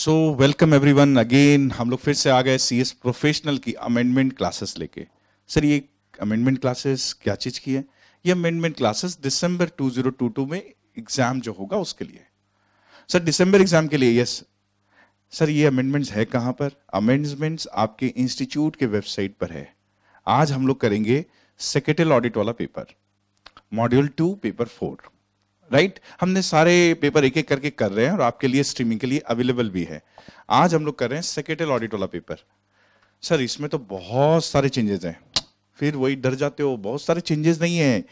So welcome one again हम लोग फिर से आ गए सी एस प्रोफेशनल की अमेंडमेंट क्लासेस लेके सर ये अमेंडमेंट क्लासेस क्या चीज़ की है ये अमेंडमेंट क्लासेस दिसंबर 2022 में एग्ज़ाम जो होगा उसके लिए सर दिसंबर एग्ज़ाम के लिए यस सर ये अमेंडमेंट्स है कहाँ पर अमेंडमेंट्स आपके इंस्टीट्यूट के वेबसाइट पर है आज हम लोग करेंगे सेकेटल ऑडिट वाला paper module two paper four right right? हमने सारे पेपर एक एक करके कर रहे हैं और आपके लिए स्ट्रीमिंग के लिए अवेलेबल भी है आज हम लोग कर रहे हैं सेक्रेटल ऑडिट वाला पेपर सर इसमें तो बहुत सारे चेंजेस हैं फिर वही डर जाते हो बहुत सारे चेंजेस नहीं है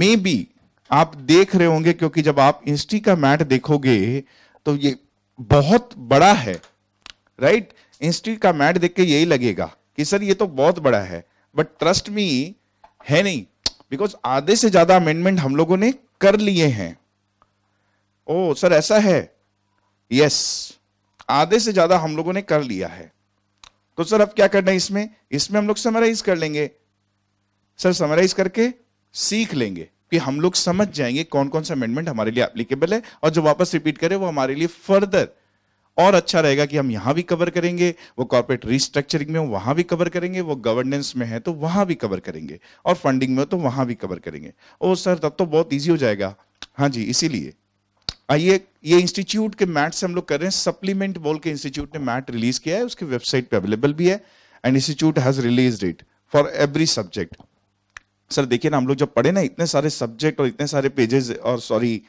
मे बी आप देख रहे होंगे क्योंकि जब आप इंस्टी का मैट देखोगे तो ये बहुत बड़ा है राइट right? का मैट देख के यही लगेगा कि सर ये तो बहुत बड़ा है बट ट्रस्ट मी है नहीं बिकॉज आधे से ज्यादा अमेंडमेंट हम लोगों ने कर लिए हैं ओ सर ऐसा है यस आधे से ज्यादा हम लोगों ने कर लिया है तो सर अब क्या करना है इसमें इसमें हम लोग समराइज कर लेंगे सर समराइज करके सीख लेंगे कि हम लोग समझ जाएंगे कौन कौन सा अमेंडमेंट हमारे लिए एप्लीकेबल है और जो वापस रिपीट करे वो हमारे लिए फर्दर और अच्छा रहेगा कि हम यहां भी कवर करेंगे वो कॉर्पोरेट रिस्ट्रक्चरिंग में हो वहां भी कवर करेंगे वो गवर्नेंस में है तो वहां भी कवर करेंगे और फंडिंग में हो तो वहां भी कवर करेंगे ओ सर तब तो बहुत ईजी हो जाएगा हाँ जी इसीलिए आइए ये इंस्टीट्यूट के मैट से हम लोग कर रहे हैं सप्लीमेंट बोल के इंस्टीट्यूट ने मैट रिलीज किया है उसकी वेबसाइट पे अवेलेबल भी है and institute has release it for every subject sir देखिए ना हम लोग जब पढ़े ना इतने सारे सब्जेक्ट और इतने सारे पेजेस और सॉरी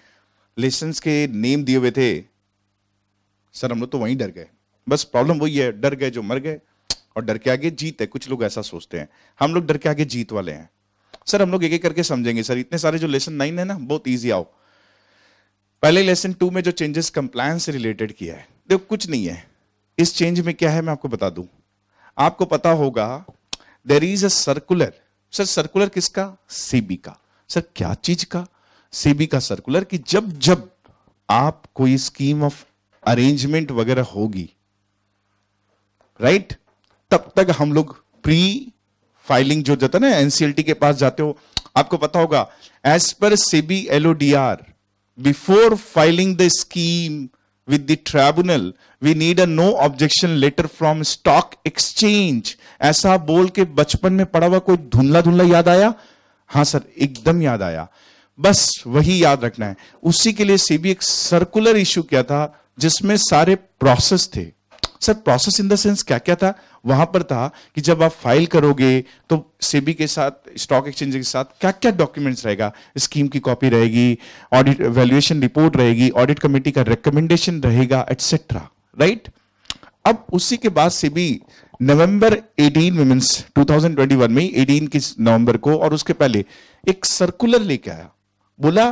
लेसन के नेम दिए हुए थे सर हम लोग तो वहीं डर गए बस प्रॉब्लम वही है डर गए जो मर गए और डर के आगे जीत है कुछ लोग ऐसा सोचते हैं हम लोग डर के आगे जीत वाले हैं सर हम लोग एक एक करके समझेंगे सर इतने सारे जो लेसन नाइन है ना बहुत ईजी आओ पहले लेसन टू में जो चेंजेस कंप्लायंस से रिलेटेड किया है देखो कुछ नहीं है इस चेंज में क्या है मैं आपको बता दूं आपको पता होगा there is a circular sir circular किसका सीबी का सर क्या चीज का सीबी का सर्कुलर कि जब जब आप कोई स्कीम ऑफ अरेंजमेंट वगैरह होगी राइट right? तब तक हम लोग प्री फाइलिंग जो जाता है ना एनसीएलटी के पास जाते हो आपको पता होगा एज पर SEBI LODR before filing the scheme with the tribunal we need a no objection letter from stock exchange ऐसा बोल के बचपन में पढ़ा हुआ कोई धुंधला धुंधला याद आया हाँ सर एकदम याद आया बस वही याद रखना है उसी के लिए सेबी एक सर्कुलर इशू किया था जिसमें सारे प्रोसेस थे sir process in the sense क्या क्या था वहां पर था कि जब आप फाइल करोगे तो सेबी के साथ स्टॉक एक्सचेंज के साथ क्या क्या डॉक्यूमेंट्स रहेगा स्कीम की कॉपी रहेगी ऑडिट वैल्यूएशन रिपोर्ट रहेगी ऑडिट कमेटी का रिकमेंडेशन रहेगा एटसेट्रा राइट अब उसी के बाद से भी नवंबर 18 में मीन्स 2021 में 18 के नवंबर को और उसके पहले एक सर्कुलर लेके आया बोला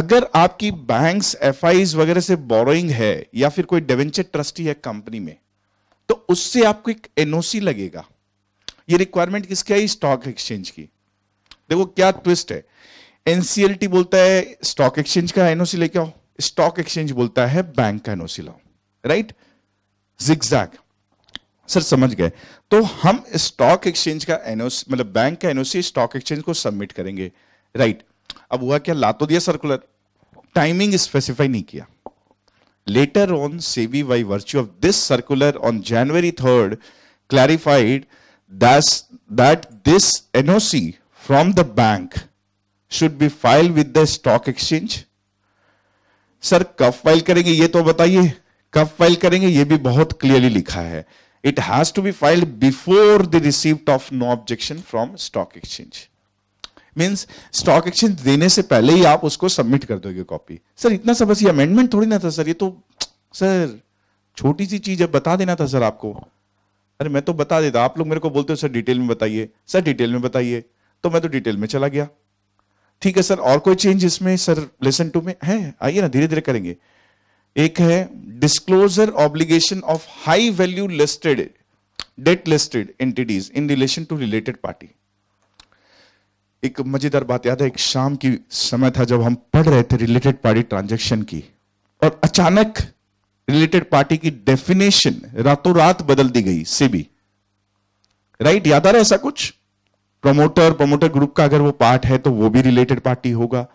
अगर आपकी बैंक्स एफ वगैरह से बोरोइंग है या फिर कोई डेवेंचर ट्रस्टी है कंपनी में तो उससे आपको एक एनओसी लगेगा ये रिक्वायरमेंट किसकी आई स्टॉक एक्सचेंज की देखो क्या ट्विस्ट है एनसीएलटी बोलता है स्टॉक एक्सचेंज का एनओसी लेके आओ स्टॉक एक्सचेंज बोलता है बैंक का एनओसी लाओ राइट जिग्जैग सर समझ गए तो हम स्टॉक एक्सचेंज का एनओसी मतलब बैंक का एनओसी स्टॉक एक्सचेंज को सबमिट करेंगे राइट अब हुआ क्या ला तो दिया सर्कुलर टाइमिंग स्पेसिफाई नहीं किया Later on, SEBI, by virtue of this circular on January 3rd, clarified that, that this NOC from the bank should be filed with the stock exchange. sir kab file karenge ye to bataiye kab file karenge ye bhi bahut clearly likha hai it has to be filed before the receipt of no objection from stock exchange. Means stock exchange देने से पहले ही आप उसको submit कर दोगे copy sir इतना सा बस ये अमेंडमेंट थोड़ी ना था सर ये तो सर छोटी सी चीज अब बता देना था सर आपको अरे मैं तो बता देता आप लोग मेरे को बोलते हो सर डिटेल में बताइए सर डिटेल में बताइए तो मैं तो डिटेल में चला गया ठीक है सर और कोई चेंज इसमें सर लेसन टू में है आइए ना धीरे धीरे करेंगे एक है disclosure obligation of high value listed debt listed entities in relation to related party एक मजेदार बात याद है एक शाम की समय था जब हम पढ़ रहे थे रिलेटेड पार्टी ट्रांजेक्शन की और अचानक रिलेटेड पार्टी की डेफिनेशन रातों रात बदल दी गई सेबी राइट याद आ रहा है ऐसा कुछ प्रमोटर प्रमोटर ग्रुप का अगर वो पार्ट है तो वो भी रिलेटेड पार्टी होगा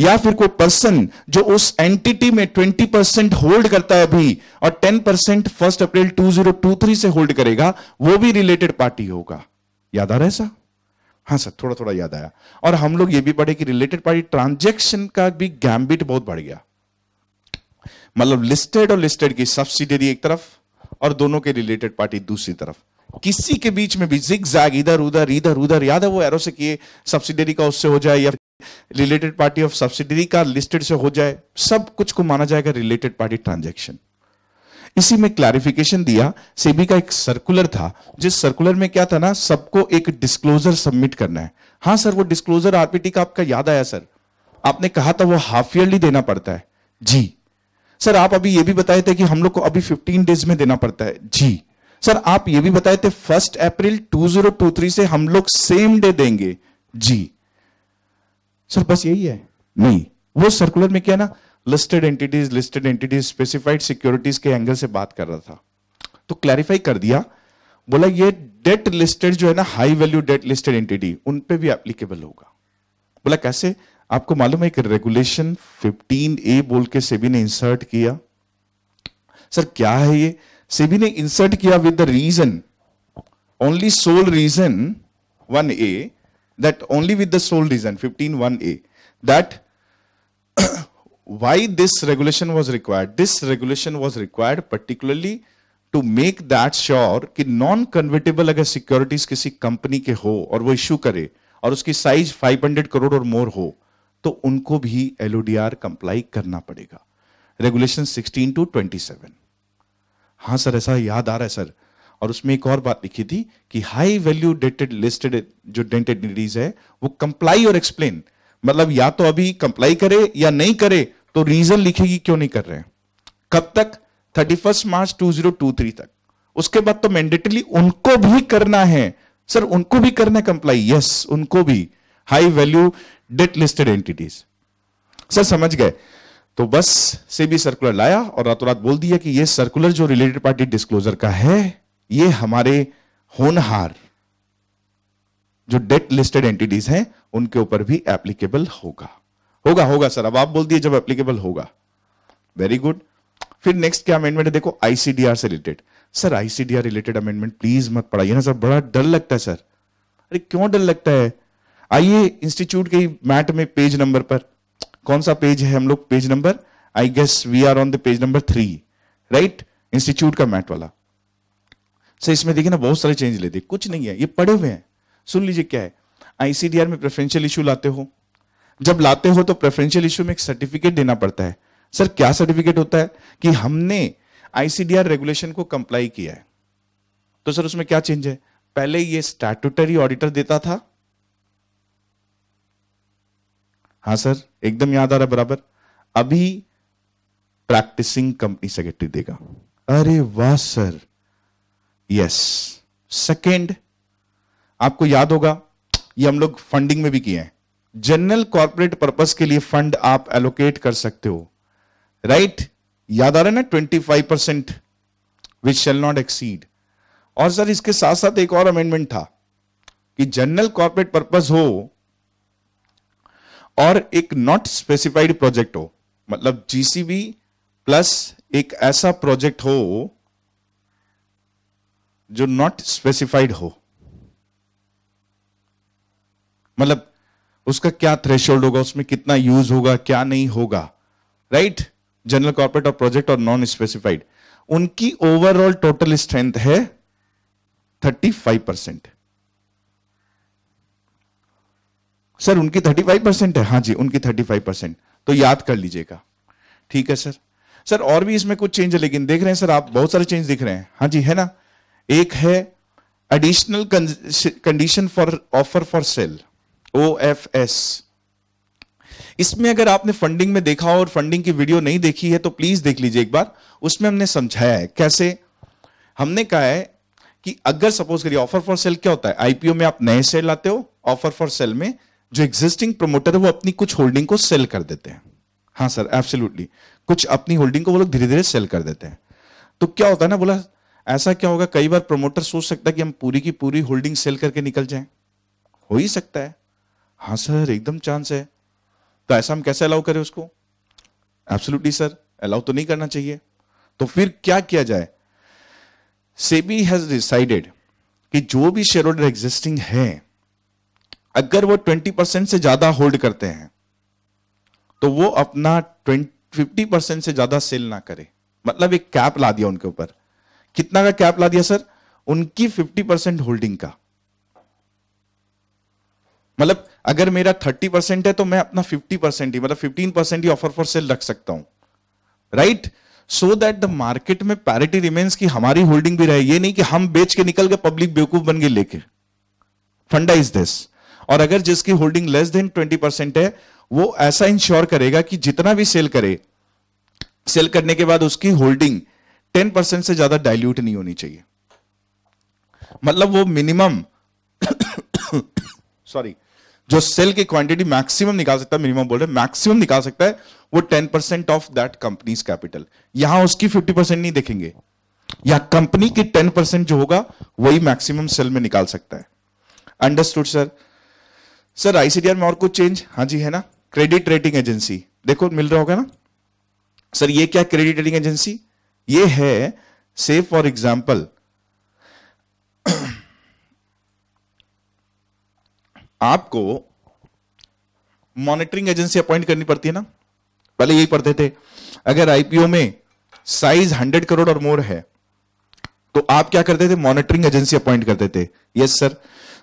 या फिर कोई पर्सन जो उस एंटिटी में 20 परसेंट होल्ड करता है अभी और 10 परसेंट फर्स्ट अप्रैल 2023 से होल्ड करेगा वो भी रिलेटेड पार्टी होगा याद आ रहा है ऐसा हाँ सर थोड़ा थोड़ा याद आया और हम लोग ये भी पढ़े कि रिलेटेड पार्टी ट्रांजेक्शन का भी गैम्बिट बहुत बढ़ गया मतलब लिस्टेड और लिस्टेड की सब्सिडरी एक तरफ और दोनों के रिलेटेड पार्टी दूसरी तरफ किसी के बीच में भी जिग जैग इधर उधर इधर उधर याद है वो एरो से किए सब्सिडरी का उससे हो जाए या रिलेटेड पार्टी ऑफ सब्सिडरी का लिस्टेड से हो जाए सब कुछ को माना जाएगा रिलेटेड पार्टी ट्रांजेक्शन इसी में क्लैरिफिकेशन दिया सेबी का एक सर्कुलर था जिस सर्कुलर में क्या था ना सबको एक डिस्क्लोजर सबमिट करना है हाँ सर वो डिस्क्लोजर आरपीटी का आपका याद आया सर आपने कहा था वो हाफ ईयरली देना पड़ता है जी सर आप अभी ये भी बताए थे कि हम लोग को अभी 15 डेज में देना पड़ता है जी सर आप ये भी बताए थे फर्स्ट अप्रैल 2023 से हम लोग सेम डे देंगे जी सर बस यही है नहीं वो सर्कुलर में क्या ना listed entities listed entities specified securities के एंगल से बात कर रहा था तो क्लैरिफाई कर दिया बोला ये डेट लिस्टेड जो है ना high value debt listed entity उन पे भी एप्लीकेबल होगा बोला कैसे आपको मालूम है एक रेगुलेशन 15 ए बोल के सेबी ने इंसर्ट किया सर क्या है ये सेबी ने इंसर्ट किया with the reason only sole reason one A that only with the sole reason fifteen one A that why this regulation was required this regulation was required particularly to make that sure कि non convertible अगर securities किसी company के हो और वो issue करे और उसकी साइज 500 करोड़ और मोर हो तो उनको भी एलओडीआर कंप्लाई करना पड़ेगा रेगुलेशन 16 टू 27 हाँ सर ऐसा याद आ रहा है सर और उसमें एक और बात लिखी थी कि हाई वैल्यू डेटेड लिस्टेड जो डेंटेड है वो कंप्लाई और एक्सप्लेन मतलब या तो अभी कंप्लाई करे या नहीं करे तो रीजन लिखेगी क्यों नहीं कर रहे कब तक thirty first March two zero two three तक उसके बाद तो मैंडेटरी उनको भी करना है सर उनको भी करना कंप्लाई यस उनको भी high value debt listed entities sir समझ गए तो बस से भी सर्कुलर लाया और रातों रात बोल दिया कि ये सर्कुलर जो रिलेटेड पार्टी डिस्क्लोजर का है ये हमारे होनहार जो डेट लिस्टेड एंटिटीज हैं उनके ऊपर भी एप्लीकेबल होगा होगा होगा सर अब आप बोल दिए जब एप्लीकेबल होगा वेरी गुड फिर नेक्स्ट क्या अमेंडमेंट है देखो आईसीडीआर से related sir ICDR related amendment please मत पढ़ाइए ना सर बड़ा डर लगता है सर अरे क्यों डर लगता है आइए इंस्टीट्यूट के मैट में पेज नंबर पर कौन सा पेज है हम लोग page number I guess we are on the page number three right institute का मैट वाला सर इसमें देखिए ना बहुत सारे चेंज लेते कुछ नहीं है ये पड़े हुए हैं सुन लीजिए क्या है आईसीडीआर में प्रेफरेंशियल इशू लाते हो जब लाते हो तो प्रेफरेंशियल इश्यू में एक सर्टिफिकेट देना पड़ता है सर क्या सर्टिफिकेट होता है कि हमने आईसीडीआर रेगुलेशन को कंप्लाई किया है तो सर उसमें क्या चेंज है पहले ये स्टैटूटरी ऑडिटर देता था हाँ सर एकदम याद आ रहा बराबर अभी प्रैक्टिसिंग कंपनी सेक्रेटरी देगा अरे वाह सर यस सेकेंड आपको याद होगा ये हम लोग फंडिंग में भी किए हैं जनरल कॉर्पोरेट पर्पस के लिए फंड आप एलोकेट कर सकते हो राइट याद आ रहा है ना twenty five percent which shall not exceed और सर इसके साथ साथ एक और अमेंडमेंट था कि जनरल कॉर्पोरेट पर्पस हो और एक नॉट स्पेसिफाइड प्रोजेक्ट हो मतलब जीसीबी प्लस एक ऐसा प्रोजेक्ट हो जो नॉट स्पेसिफाइड हो मतलब उसका क्या थ्रेश होगा उसमें कितना यूज होगा क्या नहीं होगा राइट जनरल कॉर्पोरेट और प्रोजेक्ट और नॉन स्पेसिफाइड उनकी ओवरऑल टोटल स्ट्रेंथ है 35 परसेंट सर उनकी 35 परसेंट है हाँ जी उनकी 35 परसेंट तो याद कर लीजिएगा ठीक है सर सर और भी इसमें कुछ चेंज है लेकिन देख रहे हैं सर आप बहुत सारे चेंज दिख रहे हैं हाँ जी है ना एक है additional condition for offer for sale O F S इसमें अगर आपने फंडिंग में देखा हो और फंडिंग की वीडियो नहीं देखी है तो प्लीज देख लीजिए एक बार उसमें हमने समझाया है कैसे हमने कहा है कि अगर सपोज करिए ऑफर फॉर सेल क्या होता है आईपीओ में आप नए शेयर लाते हो ऑफर फॉर सेल में जो एग्जिस्टिंग प्रमोटर है वो अपनी कुछ होल्डिंग को सेल कर देते हैं हाँ सर एब्सोल्यूटली कुछ अपनी होल्डिंग को वो लोग धीरे धीरे सेल कर देते हैं तो क्या होता है ना बोला ऐसा क्या होगा कई बार प्रमोटर सोच सकता है कि हम पूरी की पूरी होल्डिंग सेल करके निकल जाए हो ही सकता है हाँ सर एकदम चांस है तो ऐसा हम कैसे अलाउ करें उसको एब्सोल्युटली सर अलाउ तो नहीं करना चाहिए तो फिर क्या किया जाए सेबी हैज डिसाइडेड कि जो भी शेयर होल्डर एग्जिस्टिंग है अगर वो 20 परसेंट से ज्यादा होल्ड करते हैं तो वो अपना 20 50 परसेंट से ज्यादा सेल ना करे मतलब एक कैप ला दिया उनके ऊपर कितना का कैप ला दिया सर उनकी 50 परसेंट होल्डिंग का मतलब अगर मेरा थर्टी परसेंट है तो मैं अपना फिफ्टी परसेंट ही मतलब फिफ्टीन परसेंट ही ऑफर फॉर सेल रख सकता हूं right so that the market में पैरिटी रिमेन्स की हमारी होल्डिंग भी रहे ये नहीं कि हम बेच के निकल गए पब्लिक बेवकूफ बन गए लेके फंडा इज दिस और अगर जिसकी holding less than twenty percent है वो ऐसा इंश्योर करेगा कि जितना भी सेल करे सेल करने के बाद उसकी होल्डिंग टेन परसेंट से ज्यादा डाइल्यूट नहीं होनी चाहिए मतलब वो मिनिमम सॉरी जो सेल की क्वांटिटी मैक्सिमम निकाल सकता है मिनिमम बोल रहे मैक्सिमम निकाल सकता है वो ten percent of that company's capital यहां उसकी फिफ्टी परसेंट नहीं देखेंगे या कंपनी की टेन परसेंट जो होगा वही मैक्सिमम सेल में निकाल सकता है अंडरस्टूड सर सर आईसीडीआर में और कुछ चेंज हाँ जी है ना क्रेडिट रेटिंग एजेंसी देखो मिल रहा होगा ना सर ये क्या क्रेडिट रेटिंग एजेंसी ये है से फॉर एग्जाम्पल आपको मॉनिटरिंग एजेंसी अपॉइंट करनी पड़ती है ना पहले यही पढ़ते थे अगर आईपीओ में साइज हंड्रेड करोड़ और मोर है तो आप क्या करते थे मॉनिटरिंग एजेंसी अपॉइंट करते थे yes sir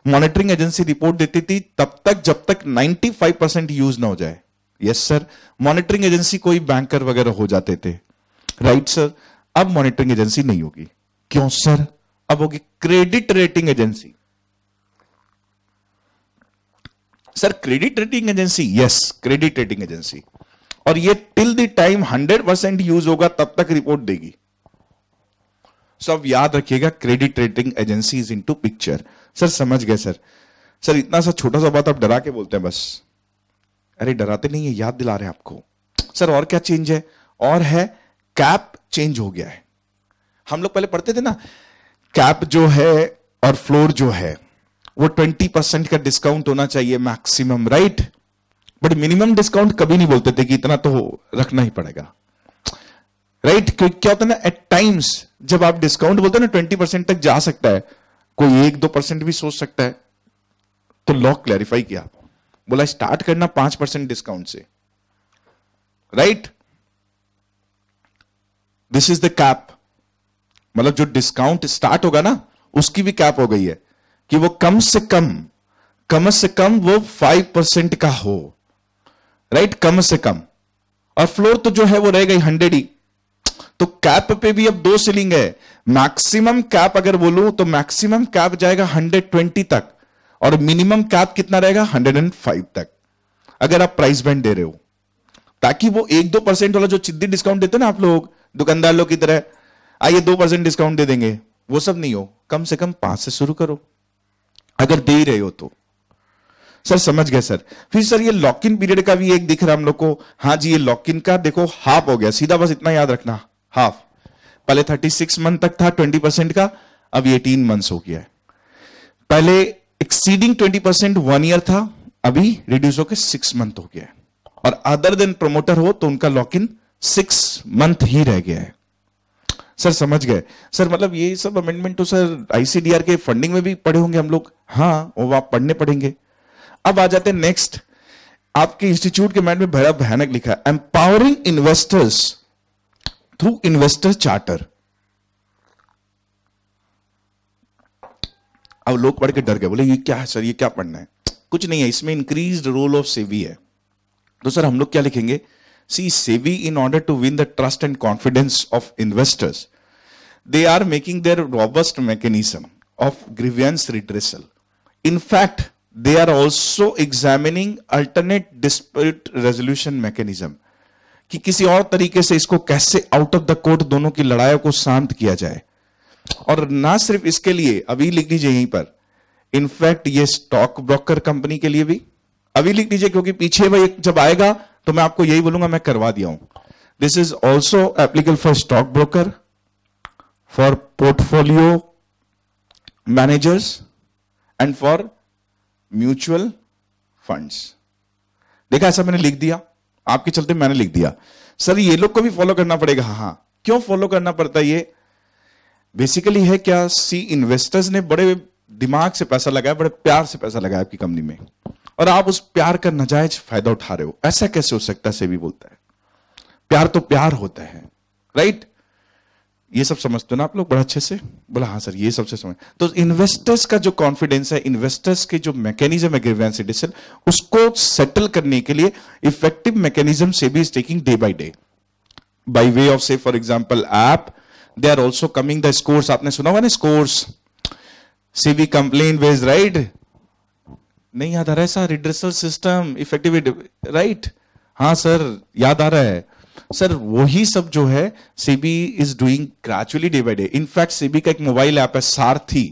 monitoring agency report देती थी तब तक जब तक 95 परसेंट यूज ना हो जाए यस सर मॉनिटरिंग एजेंसी कोई बैंकर वगैरह हो जाते थे राइट सर अब मॉनिटरिंग एजेंसी नहीं होगी क्यों सर अब होगी credit rating agency sir credit rating agency yes credit rating agency और ये till the time 100 percent use होगा तब तक रिपोर्ट देगी सो अब याद रखिएगा credit rating agency is in to picture sir समझ गए सर सर इतना सा छोटा सा बात आप डरा के बोलते हैं बस अरे डराते नहीं है याद दिला रहे आपको सर और क्या चेंज है और है कैप चेंज हो गया है हम लोग पहले पढ़ते थे ना कैप जो है और फ्लोर जो है वो ट्वेंटी परसेंट का डिस्काउंट होना चाहिए maximum right but minimum discount कभी नहीं बोलते थे कि इतना तो रखना ही पड़ेगा राइट right? क्योंकि क्या होता है ना एट टाइम्स जब आप डिस्काउंट बोलते हैं ना ट्वेंटी परसेंट तक जा सकता है कोई एक दो परसेंट भी सोच सकता है तो लॉ क्लैरिफाई किया बोला स्टार्ट करना पांच परसेंट डिस्काउंट से right this is the cap मतलब जो डिस्काउंट स्टार्ट होगा ना उसकी भी कैप हो गई है कि वो कम से कम कम से कम वो फाइव परसेंट का हो राइट कम से कम और फ्लोर तो जो है वो रहेगा हंड्रेड ही तो कैप पे भी अब दो सीलिंग है मैक्सिमम कैप अगर बोलू तो मैक्सिमम कैप जाएगा हंड्रेड ट्वेंटी तक और मिनिमम कैप कितना रहेगा हंड्रेड एंड फाइव तक अगर आप प्राइस बैंड दे रहे हो ताकि वो एक दो परसेंट वाला जो चिद्दी डिस्काउंट देते ना आप लोग दुकानदार लोग की तरह आइए दो परसेंट डिस्काउंट दे देंगे वो सब नहीं हो कम से कम पांच से शुरू करो अगर दे ही रहे हो तो सर समझ गए सर फिर सर ये लॉक इन पीरियड का भी एक दिख रहा है हम लोग को हाँ जी ये लॉक इन का देखो हाफ हो गया सीधा बस इतना याद रखना हाफ पहले थर्टी सिक्स मंथ तक था ट्वेंटी परसेंट का अब एटीन मंथ्स हो गया है पहले exceeding twenty percent one year था अभी रिड्यूस होकर सिक्स मंथ हो गया है और अदर देन प्रोमोटर हो तो उनका लॉक इन सिक्स मंथ ही रह गया है सर समझ गए सर मतलब ये सब अमेंडमेंट तो सर आईसीडीआर के फंडिंग में भी पढ़े होंगे हम लोग हाँ वो आप पढ़ने पड़ेंगे अब आ जाते हैं नेक्स्ट आपके इंस्टीट्यूट के मैंड में भरा भयानक लिखा है empowering investors through investor charter अब लोग पढ़ के डर गए बोले ये क्या है सर ये क्या पढ़ना है कुछ नहीं है इसमें इंक्रीज रोल ऑफ सेवी है तो सर हम लोग क्या लिखेंगे See, SEBI, in order to win the trust and confidence of investors, they are making their robust mechanism of grievance redressal. In fact, they are also examining alternate dispute resolution mechanism. कि किसी और तरीके से इसको कैसे out of the court दोनों की लड़ाइयों को शांत किया जाए और ना सिर्फ इसके लिए अभी लिख लीजिए यहीं पर इनफैक्ट ये स्टॉक ब्रोकर कंपनी के लिए भी अभी लिख लीजिए क्योंकि पीछे भाई जब आएगा तो मैं आपको यही बोलूंगा मैं करवा दिया हूं this is also applicable for stock broker for portfolio managers and for mutual funds देखा ऐसा मैंने लिख दिया आपके चलते मैंने लिख दिया सर ये लोग को भी फॉलो करना पड़ेगा हाँ हाँ क्यों फॉलो करना पड़ता है ये बेसिकली है क्या सी इन्वेस्टर्स ने बड़े दिमाग से पैसा लगाया बड़े प्यार से पैसा लगाया आपकी कंपनी में और आप उस प्यार का नजायज फायदा उठा रहे हो ऐसा कैसे हो सकता है भी बोलता है प्यार तो प्यार होता है राइट ये सब समझते हो ना आप लोग बड़ा अच्छे से बोला हाँ सर ये सबसे समझ तो इन्वेस्टर्स का जो कॉन्फिडेंस है इन्वेस्टर्स के जो मैकेनिज्म है ग्रीवेंस एडिशन उसको सेटल करने के लिए इफेक्टिव मैकेनिज्म से भी is taking day by day by way of say for example app they are also coming the scores आपने सुना हुआ ना scores SEBI complain ways right नहीं याद आ रहा है sir redressal system effective right हाँ सर याद आ रहा है सर वही सब जो है SEBI is doing gradually day by day in fact SEBI का एक मोबाइल ऐप है सारथी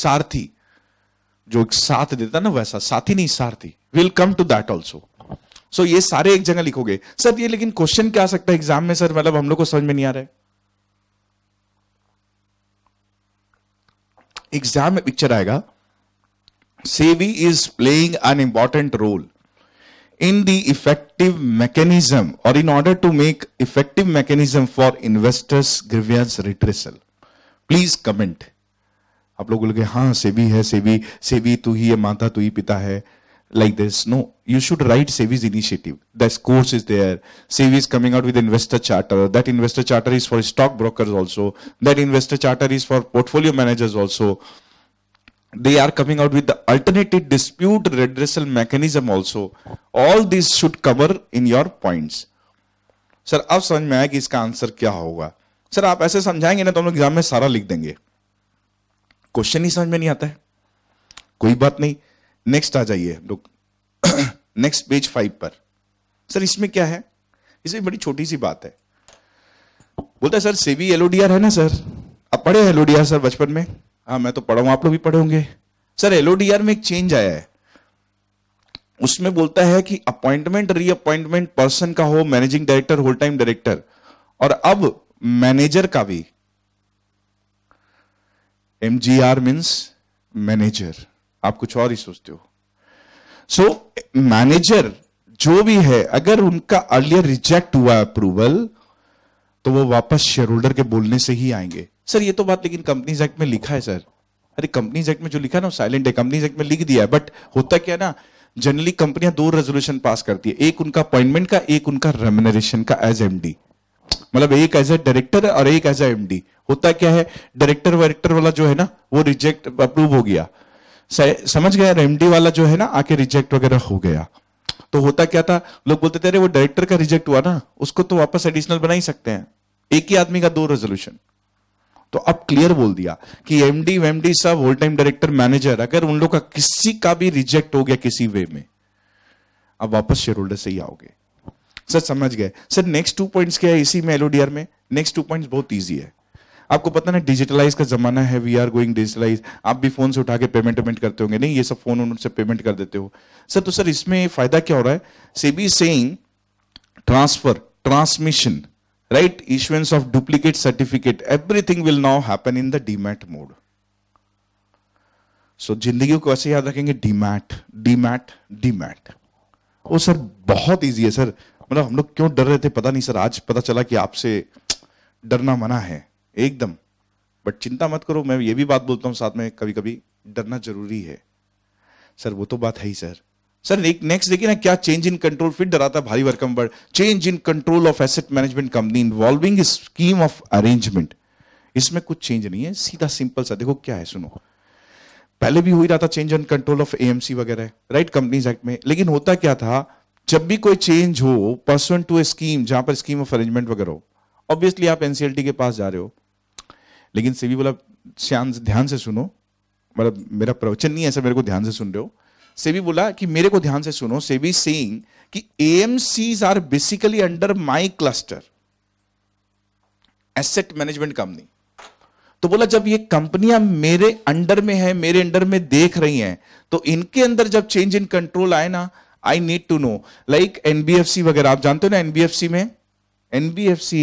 सारथी जो साथ देता ना वैसा साथी नहीं Saarthi will come to that also so ये सारे एक जगह लिखोगे सर ये लेकिन क्वेश्चन क्या आ सकता है एग्जाम में सर मतलब हम लोग को समझ में नहीं आ रहा है एग्जाम में पिक्चर आएगा SEBI is playing an important role in the effective mechanism or in order to make effective mechanism for investors grievance redressal. Please comment. आप लोग बोलोगे हाँ सेबी है सेबी सेबी तू ही है माता तू ही पिता है like this. No, you should write SEBI's initiative. This course is there. SEBI is coming out with investor charter. That investor charter is for stockbrokers also. That investor charter is for portfolio managers also. they are coming out with the alternative dispute redressal mechanism also. All these should cover in your points. Sir अब समझ में आया कि इसका answer क्या होगा sir आप ऐसे समझाएंगे ना तो हम लोग एग्जाम में सारा लिख देंगे क्वेश्चन ही समझ में नहीं आता है कोई बात नहीं नेक्स्ट आ जाइए हम लोग नेक्स्ट पेज फाइव पर सर इसमें क्या है इसमें बड़ी छोटी सी बात है बोलता है सर सेवी एलओडीआर है ना सर आप पढ़े एलओडीआर सर बचपन में हाँ मैं तो पढ़ा हूं आप लोग भी पढ़े होंगे सर एलओडीआर में एक चेंज आया है उसमें बोलता है कि अपॉइंटमेंट रीअपॉइंटमेंट पर्सन का हो managing director whole time director और अब मैनेजर का भी M G R means manager आप कुछ और ही सोचते हो सो so, मैनेजर जो भी है अगर उनका अर्लियर रिजेक्ट हुआ अप्रूवल तो वो वापस शेयर होल्डर के बोलने से ही आएंगे सर ये तो बात लेकिन कंपनीज एक्ट में लिखा है सर अरे कंपनीज एक्ट में जो लिखा ना साइलेंट है कंपनीज एक्ट में लिख दिया है बट होता क्या ना जनरली कंपनियां दो रेजोल्यूशन पास करती है एक उनका अपॉइंटमेंट का एक उनका रेमुनरेशन का एज एमडी मतलब एक एज ए डायरेक्टर और एक एज ए एमडी होता क्या है डायरेक्टर वायरेक्टर वाला जो है ना वो रिजेक्ट अप्रूव हो गया समझ गया एमडी वाला जो है ना आके रिजेक्ट वगैरह हो गया तो होता क्या था लोग बोलते थे अरे वो डायरेक्टर का रिजेक्ट हुआ ना उसको तो वापस एडिशनल बना ही सकते हैं एक ही आदमी का दो रेजोल्यूशन तो अब क्लियर बोल दिया कि एमडी वेमडी सब होल टाइम डायरेक्टर मैनेजर अगर उन लोग का किसी का भी रिजेक्ट हो गया किसी वे में अब वापस शेयर होल्डर से ही आओगे सर समझ गए सर नेक्स्ट टू पॉइंट्स क्या है इसी में एलओडीआर में नेक्स्ट टू पॉइंट्स बहुत ईजी है आपको पता ना डिजिटलाइज का जमाना है वी आर गोइंग डिजिटलाइज आप भी फोन से उठा के पेमेंट वेमेंट करते होंगे नहीं ये सब फोन से पेमेंट कर देते हो सर तो सर इसमें फायदा क्या हो रहा है SEBI saying transfer transmission right? Issuance of duplicate certificate, everything will now happen in the DMAT mode. So so, जिंदगी को ऐसे याद रखेंगे demat demat demat oh sir बहुत इजी है सर मतलब हम लोग क्यों डर रहे थे पता नहीं सर आज पता चला कि आपसे डरना मना है एकदम बट चिंता मत करो मैं ये भी बात बोलता हूँ साथ में कभी कभी डरना जरूरी है सर वो तो बात है ही सर सर नेक्स्ट देखिए ना क्या चेंज इन कंट्रोल फिट डराता भारी भरकम बढ़ change in control of asset management company involving scheme of arrangement इसमें कुछ चेंज नहीं है सीधा सिंपल सा देखो क्या है सुनो पहले भी हो ही रहा था change in control of AMC वगैरह राइट कंपनीज एक्ट में लेकिन होता क्या था जब भी कोई चेंज हो पर्सन टू ए स्कीम जहां पर स्कीम ऑफ अरेंजमेंट वगैरह हो ऑब्वियसली आप एनसीएलटी के पास जा रहे हो लेकिन सेबी बोला ध्यान से सुनो मतलब मेरा प्रवचन नहीं है ऐसा मेरे को ध्यान से सुन रहे हो सेबी बोला कि मेरे को ध्यान से सुनो सेबी सेइंग कि AMCs are basically under my cluster asset management company तो बोला जब ये कंपनियां मेरे अंडर में है मेरे अंडर में देख रही हैं तो इनके अंदर जब चेंज इन कंट्रोल आए ना I need to know like NBFC वगैरह आप जानते हो ना एनबीएफसी में एनबीएफसी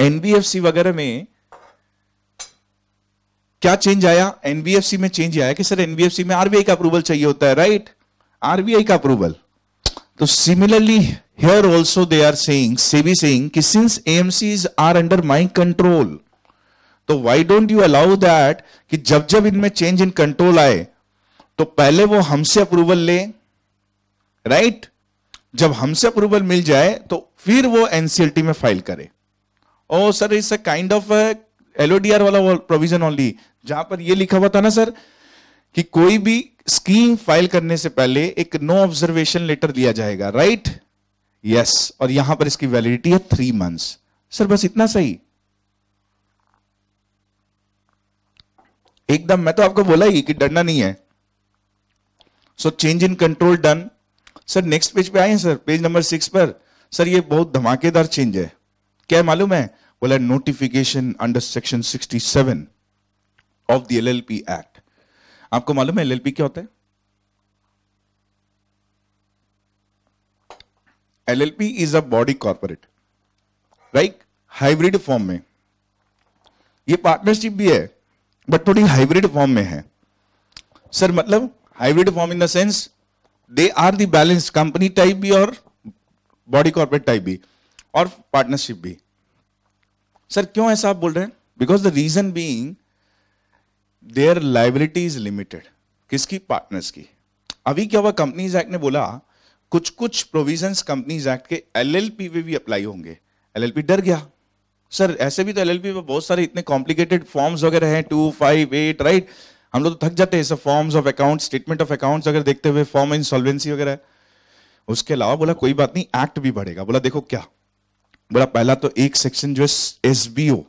एनबीएफसी वगैरह में क्या चेंज आया एनबीएफसी में चेंज आया कि सर एनबीएफसी में आरबीआई का अप्रूवल चाहिए होता है राइट आरबीआई का अप्रूवल तो similarly here also they are saying SEBI saying कि since AMC are under my control तो why don't you allow that कि जब जब इनमें चेंज इन कंट्रोल आए तो पहले वो हमसे अप्रूवल ले राइट right? जब हमसे अप्रूवल मिल जाए तो फिर वो एनसीएलटी में फाइल करे sir it's a kind of LODR वाला प्रोविजन ओनली जहां पर यह लिखा हुआ था ना सर कि कोई भी स्कीम फाइल करने से पहले एक नो ऑब्जर्वेशन लेटर दिया जाएगा राइट यस yes. और यहां पर इसकी वैलिडिटी है थ्री मंथ्स सर बस इतना सही एकदम मैं तो आपको बोला ही कि डरना नहीं है so change in control done sir next page पे आए हैं सर पेज नंबर सिक्स पर सर ये बहुत धमाकेदार चेंज है क्या मालूम है Well, a notification under section 67 of the LLP Act. आपको मालूम है एलएलपी क्या होता है LLP is a body corporate right hybrid form में ये पार्टनरशिप भी है बट थोड़ी हाइब्रिड फॉर्म में है सर मतलब hybrid form in the sense they are the balance company type भी और बॉडी कॉर्पोरेट टाइप भी और पार्टनरशिप भी सर क्यों ऐसा आप बोल रहे हैं because the reason being their liability is limited किसकी पार्टनर्स की अभी क्या हुआ कंपनीज एक्ट ने बोला कुछ कुछ प्रोविजंस कंपनीज एक्ट के एलएलपी पे भी अप्लाई होंगे एलएलपी डर गया सर ऐसे भी तो एलएलपी में बहुत सारे इतने कॉम्प्लिकेटेड फॉर्म्स वगैरह हैं टू फाइव एट राइट हम लोग तो थक जाते हैं सब forms of account statement of accounts अगर देखते हुए फॉर्म इंसॉल्वेंसी वगैरह उसके अलावा बोला कोई बात नहीं एक्ट भी बढ़ेगा बोला देखो क्या बड़ा पहला तो एक सेक्शन जो है एस बी ओ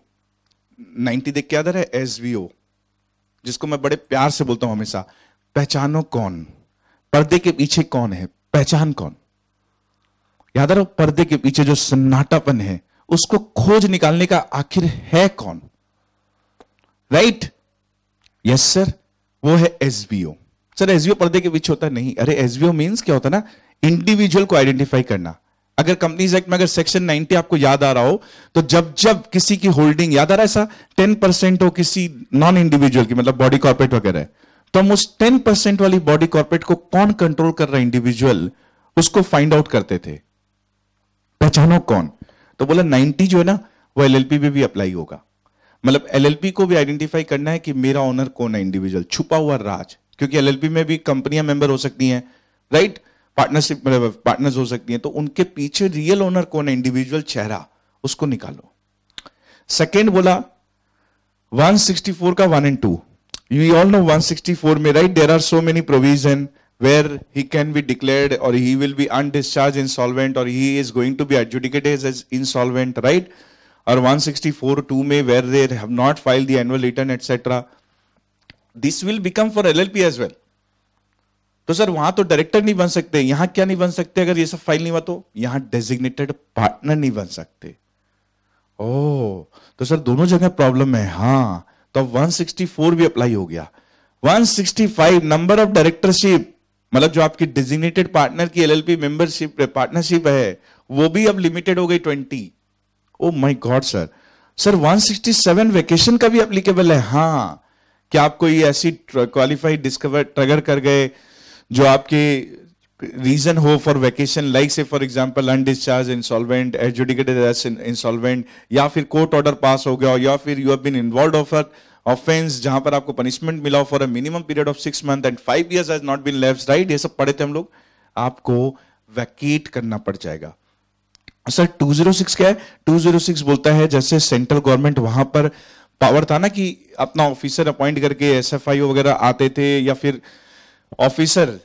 नाइनटी देख के याद है एस बी ओ जिसको मैं बड़े प्यार से बोलता हूं हमेशा पहचानो कौन पर्दे के पीछे कौन है पहचान कौन याद रहो पर्दे के पीछे जो सन्नाटापन है उसको खोज निकालने का आखिर है कौन राइट यस सर वो है एसबीओ सर एसबीओ पर्दे के पीछे होता नहीं अरे एसबीओ मींस क्या होता ना इंडिविजुअल को आइडेंटिफाई करना अगर कंपनीज एक्ट में अगर सेक्शन 90 आपको याद आ रहा हो तो जब जब किसी की होल्डिंग याद आ रहा है ऐसा टेन परसेंट हो किसी नॉन इंडिविजुअल की मतलब बॉडी कॉर्पोरेट वगैरह तो हम उस टेन परसेंट वाली बॉडी कॉर्पोरेट को कौन कंट्रोल कर रहा है इंडिविजुअल उसको फाइंड आउट करते थे पहचानो कौन तो बोला नाइनटी जो है ना वो एल पे भी अप्लाई होगा मतलब एल को भी आइडेंटिफाई करना है कि मेरा ओनर कौन है इंडिविजुअल छुपा हुआ राज क्योंकि एल में भी कंपनियां मेंबर हो सकती हैं राइट right? पार्टनरशिप पार्टनर्स हो सकती है तो उनके पीछे रियल ओनर कौन है इंडिविजुअल चेहरा उसको निकालो सेकेंड बोला 164 का one and two you all know 164 में right there are so many provision where he can be declared और he will be undischarged insolvent और he is going to be adjudicated as insolvent right और 164 two में where there have not file the etcetera this will become for L L P as well तो sir वहां तो director नहीं बन सकते यहां क्या नहीं बन सकते अगर ये सब फाइल नहीं हुआ तो यहां डेजिग्नेटेड पार्टनर नहीं बन सकते ओ तो सर दोनों जगह प्रॉब्लम है हाँ तो अब 164 भी अप्लाई हो गया 165 नंबर ऑफ डायरेक्टरशिप मतलब जो आपकी डिजिग्नेटेड पार्टनर की एलएलपी मेंबरशिप पार्टनरशिप है वो भी अब लिमिटेड हो गई twenty oh my God sir sir 167 vacation का भी अप्लीकेबल है हाँ क्या आप कोई ऐसी क्वालिफाइड डिस्कवर ट्रगर कर गए जो आपके रीजन हो for vacation like say for example undischarged insolvent adjudicated insolvent या फिर कोर्ट ऑर्डर पास हो गया या फिर you have been involved offer offence जहां पर आपको पनिशमेंट मिला for a minimum period of six month and five years has not been left right ये सब पढ़े थे हम लोग आपको वैकेट करना पड़ जाएगा सर 206 क्या है टू जीरो सिक्स बोलता है जैसे सेंट्रल गवर्नमेंट वहां पर पावर था ना कि अपना ऑफिसर अपॉइंट करके एसएफआईओ वगैरह आते थे या फिर ऑफिसर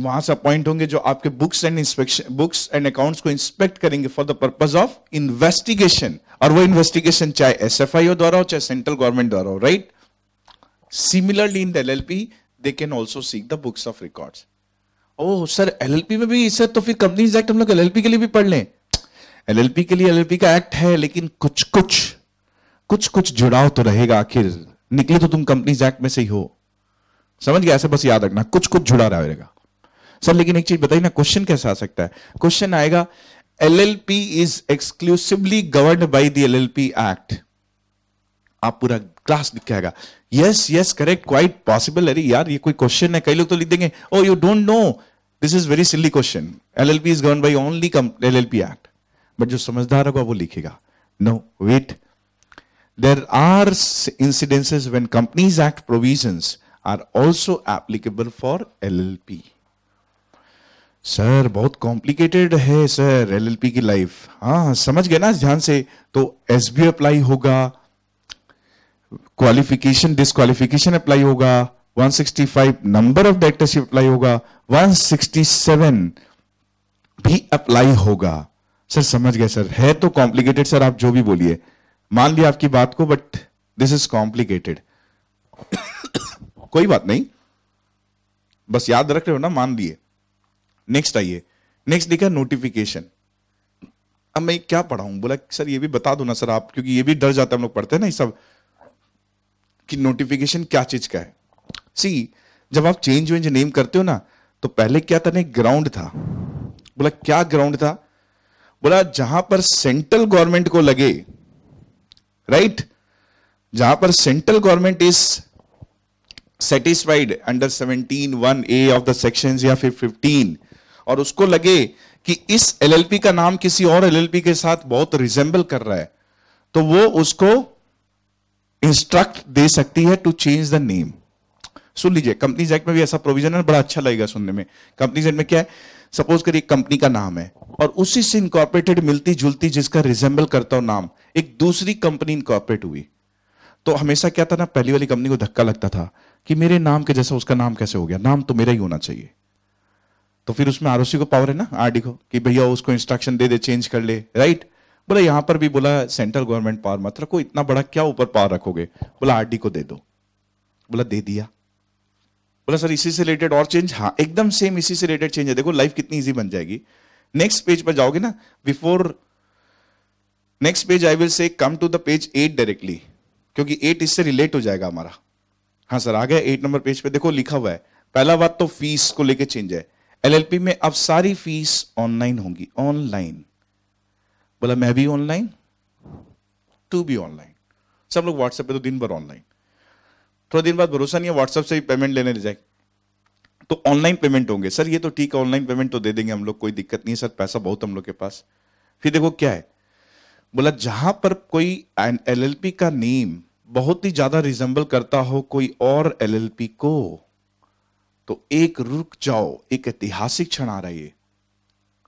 वहां से अपॉइंट होंगे जो आपके books and inspection books and accounts को इंस्पेक्ट करेंगे for the purpose of investigation और वो इन्वेस्टिगेशन चाहे एस एफ आई ओ द्वारा हो चाहे सेंट्रल गवर्नमेंट द्वारा हो right similarly in the L L P they can also seek the books of records oh sir LLP में भी सर तो फिर कंपनीज एक्ट हम लोग पी के लिए भी पढ़ लें एलएलपी के लिए एल एल पी का एक्ट है लेकिन कुछ कुछ कुछ कुछ जुड़ाव तो रहेगा आखिर निकले तो तुम कंपनीज एक्ट में से ही हो समझ गया ऐसे बस याद रखना कुछ कुछ जुड़ा रहेगा सर लेकिन एक चीज बताइए ना क्वेश्चन कैसे आ सकता है क्वेश्चन आएगा L L P is exclusively govern by the L L P act आप पूरा क्लास दिखाएगा yes yes correct quite possible अरे यार ये कोई क्वेश्चन है कई लोग तो लिख देंगे oh you don't know this is very silly question L L P is govern by only L L P act but जो समझदार होगा वो लिखेगा no wait there are incidences when companies act provision are also applicable for LLP sir बहुत complicated है sir LLP की life हाँ समझ गए ना ध्यान से तो एस बी अप्लाई होगा क्वालिफिकेशन डिस्कालिफिकेशन अप्लाई होगा 165 नंबर ऑफ डायरेक्टरशिप अप्लाई होगा 167 भी अप्लाई होगा सर समझ गए सर है तो कॉम्प्लिकेटेड सर आप जो भी बोलिए मान लिया आपकी बात को बट दिस इज कॉम्प्लिकेटेड कोई बात नहीं बस याद रख रहे हो ना मान लिए नेक्स्ट आइए नेक्स्ट लिखा नोटिफिकेशन अब मैं क्या पढ़ाऊं बोला सर ये भी बता दो ना सर आप क्योंकि ये भी डर जाता है हम लोग पढ़ते हैं ना ये सब कि नोटिफिकेशन क्या चीज का है सी जब आप चेंज वेंज नेम करते हो ना तो पहले क्या था ग्राउंड था बोला क्या ग्राउंड था बोला जहां पर सेंट्रल गवर्नमेंट को लगे राइट जहां पर central government is satisfied under 17 one A of the section या फिर 15 और उसको लगे कि इस एलएलपी का नाम किसी और एलएलपी के साथ बहुत रिजेंबल कर रहा है तो वो उसको इंस्ट्रक्ट दे सकती है टू चेंज द नेम सुन लीजिए कंपनीज एक्ट में भी ऐसा प्रोविजन है बड़ा अच्छा लगेगा सुनने में कंपनीज एक्ट में क्या है सपोज करिए कंपनी का नाम है और उसी से इनकॉर्पोरेटेड मिलती जुलती जिसका रिजेंबल करता हो नाम एक दूसरी कंपनी इनकॉर्पोरेट हुई तो हमेशा क्या था ना पहली वाली कंपनी को धक्का लगता था कि मेरे नाम के जैसा उसका नाम कैसे हो गया नाम तो मेरा ही होना चाहिए तो फिर उसमें आर को पावर है ना आरडी को कि भैया उसको इंस्ट्रक्शन दे दे चेंज कर ले राइट बोला यहां पर भी बोला सेंट्रल गवर्नमेंट पावर मत रखो इतना बड़ा क्या ऊपर पावर रखोगे बोला आरडी को दे दो बोला दे दिया बोला सर इसी से रिलेटेड और चेंज हाँ एकदम सेम इसी से रिलेटेड चेंज है देखो लाइफ कितनी इजी बन जाएगी नेक्स्ट पेज पर जाओगे ना before next page I will say come to the page eight directly क्योंकि एट इससे रिलेट हो जाएगा हमारा हाँ सर आ गया एट नंबर पेज पे देखो लिखा हुआ है पहला बात तो फीस को लेके चेंज है एलएलपी में अब सारी फीस ऑनलाइन होंगी ऑनलाइन बोला मैं भी ऑनलाइन टू भी ऑनलाइन सब लोग व्हाट्सएप पे तो दिन भर ऑनलाइन थोड़ा दिन बाद भरोसा नहीं है व्हाट्सएप से भी पेमेंट लेने ले जाए तो ऑनलाइन पेमेंट होंगे सर ये तो ठीक है ऑनलाइन पेमेंट तो दे देंगे हम लोग कोई दिक्कत नहीं है सर पैसा बहुत हम लोग के पास फिर देखो क्या है बोला जहां पर कोई एलएलपी का नेम बहुत ही ज्यादा रिजेंबल करता हो कोई और एलएलपी को तो एक रुक जाओ एक ऐतिहासिक क्षण आ रहा है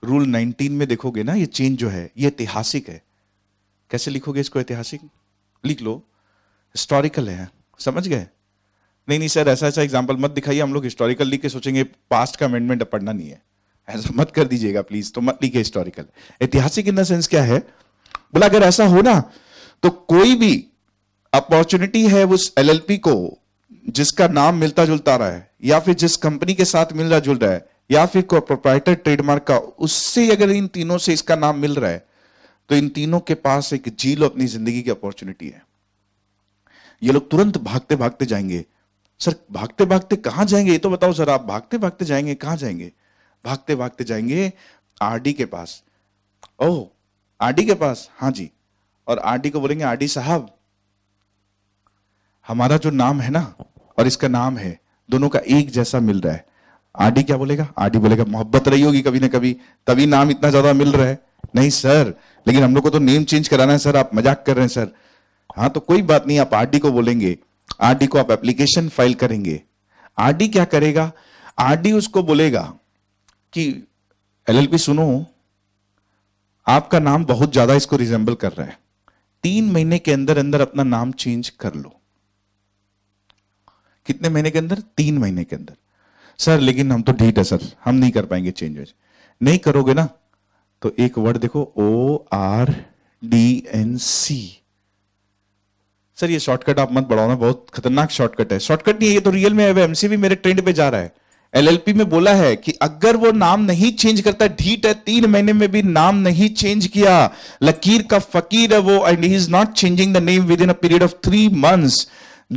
रूल 19 में देखोगे ना ये चेंज जो है ये ऐतिहासिक है कैसे लिखोगे इसको ऐतिहासिक लिख लो हिस्टोरिकल है समझ गए नहीं नहीं सर ऐसा ऐसा एग्जाम्पल मत दिखाइए हम लोग हिस्टोरिकल लिख के सोचेंगे पास्ट का अमेंडमेंट पढ़ना नहीं है ऐसा मत कर दीजिएगा प्लीज तो मत लिखे हिस्टोरिकल ऐतिहासिक इन द सेंस क्या है बोला अगर ऐसा हो ना तो कोई भी अपॉर्चुनिटी है उस एलएलपी को जिसका नाम मिलता जुलता रहा है या फिर जिस कंपनी के साथ मिल रहा जुल रहा है या फिर प्रोप्राइटर ट्रेडमार्क का उससे अगर इन तीनों से इसका नाम मिल रहा है तो इन तीनों के पास एक झील अपनी जिंदगी की अपॉर्चुनिटी है ये लोग तुरंत भागते भागते जाएंगे सर भागते भागते कहां जाएंगे ये तो बताओ सर आप भागते भागते जाएंगे कहां जाएंगे भागते भागते जाएंगे आरडी के पास ओह आरडी के पास हाँ जी और आरडी को बोलेंगे आरडी साहब हमारा जो नाम है ना और इसका नाम है दोनों का एक जैसा मिल रहा है आडी क्या बोलेगा आडी बोलेगा मोहब्बत रही होगी कभी ना कभी तभी नाम इतना ज्यादा मिल रहा है नहीं सर लेकिन हम लोग को तो नेम चेंज कराना है सर आप मजाक कर रहे हैं सर हाँ तो कोई बात नहीं आप आरडी को बोलेंगे आरडी को आप एप्लीकेशन फाइल करेंगे आरडी क्या करेगा आरडी उसको बोलेगा कि एलएलपी सुनो आपका नाम बहुत ज्यादा इसको रिजेंबल कर रहा है तीन महीने के अंदर अंदर अपना नाम चेंज कर लो कितने महीने के अंदर तीन महीने के अंदर सर लेकिन हम तो ढीठ है सर हम नहीं कर पाएंगे चेंज नहीं करोगे ना तो एक वर्ड देखो O R D N C sir ये शॉर्टकट आप मत बढ़ाओ ना बहुत खतरनाक शॉर्टकट है शॉर्टकट नहीं है ये तो रियल में है एमसी भी मेरे ट्रेंड पे जा रहा है एलएलपी में बोला है कि अगर वो नाम नहीं चेंज करता ढीट है तीन महीने में भी नाम नहीं चेंज किया लकीर का फकीर है वो and he is not changing the name within a period of three months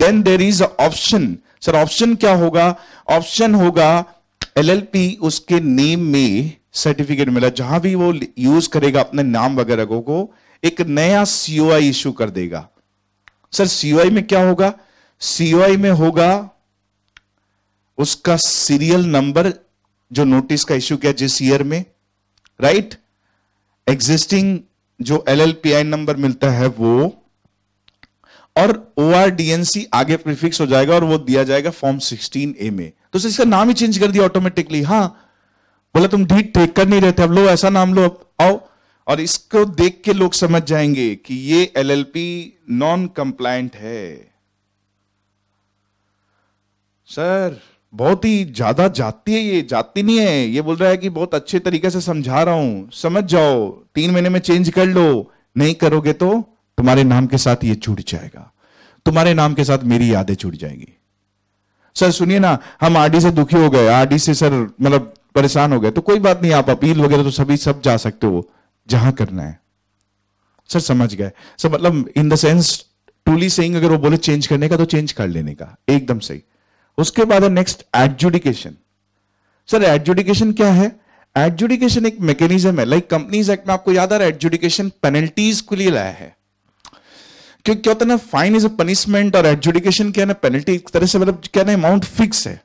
then there is option sir option क्या होगा ऑप्शन होगा एलएलपी उसके नेम में सर्टिफिकेट मिला जहां भी वो यूज करेगा अपने नाम वगैरह को एक नया सीओआई इश्यू कर देगा सर सीओआई में क्या होगा सीओआई में होगा उसका सीरियल नंबर जो नोटिस का इश्यू किया जिस ईयर में राइट एग्जिस्टिंग जो L L P I number मिलता है वो और O R D N C आगे प्रीफिक्स हो जाएगा और वो दिया जाएगा फॉर्म सिक्सटीन ए में तो सर इसका नाम ही चेंज कर दिया ऑटोमेटिकली हाँ बोला तुम डीट टेक कर नहीं रहते अब लो ऐसा नाम लो अब आओ और इसको देख के लोग समझ जाएंगे कि ये एलएलपी नॉन कंप्लायंट है सर बहुत ही ज्यादा जाती है ये जाती नहीं है ये बोल रहा है कि बहुत अच्छे तरीके से समझा रहा हूं समझ जाओ तीन महीने में चेंज कर लो नहीं करोगे तो तुम्हारे नाम के साथ ये छूट जाएगा तुम्हारे नाम के साथ मेरी यादें छूट जाएंगी सर सुनिए ना हम आरडी से दुखी हो गए आरडी से सर मतलब परेशान हो गए तो कोई बात नहीं आप अपील वगैरह तो सभी सब जा सकते हो जहां करना है सर समझ गए सर मतलब in the sense truly saying अगर वो बोले चेंज करने का तो चेंज कर लेने का एकदम सही उसके बाद है नेक्स्ट एडजुडिकेशन सर एडजुडिकेशन क्या है एडजुडिकेशन एक मैकेनिज्म है लाइक कंपनीज एक्ट में आपको याद आ रहा है एडजुडिकेशन पेनल्टीज के लिए लाया है क्योंकि क्या होता है ना फाइन इज अ पनिशमेंट और एडजुडिकेशन क्या ना पेनल्टी एक तरह से मतलब क्या ना अमाउंट फिक्स है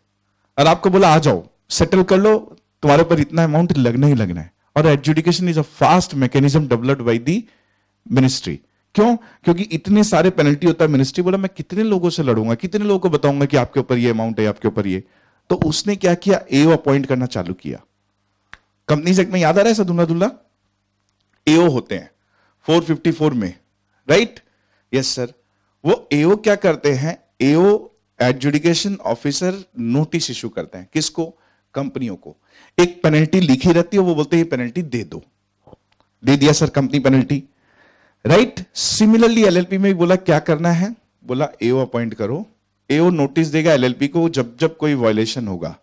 और आपको बोला आ जाओ सेटल कर लो तुम्हारे ऊपर इतना अमाउंट लगना ही लगना है और adjudication is a fast mechanism developed by the ministry क्यों क्योंकि इतने सारे पेनल्टी होता है मिनिस्ट्री बोला मैं कितने लोगों से लड़ूंगा कितने लोगों को बताऊंगा कि आपके ऊपर ये अमाउंट है आपके ऊपर ये तो उसने क्या किया एओ अपॉइंट करना चालू किया कंपनी सेक्ट में याद आ रहा है सदुल्ला दुल्ला एओ होते हैं 454 में राइट right? यस सर वो एओ क्या करते हैं AO adjudication officer notice issue करते हैं किसको कंपनियों को एक पेनल्टी लिखी रहती है वो बोलते हैं पेनल्टी दे दो दे दिया sir company penalty right similarly LLP में बोला क्या करना है बोला एओ अपॉइंट करो एओ नोटिस देगा एलएलपी को जब जब कोई वायलेशन होगा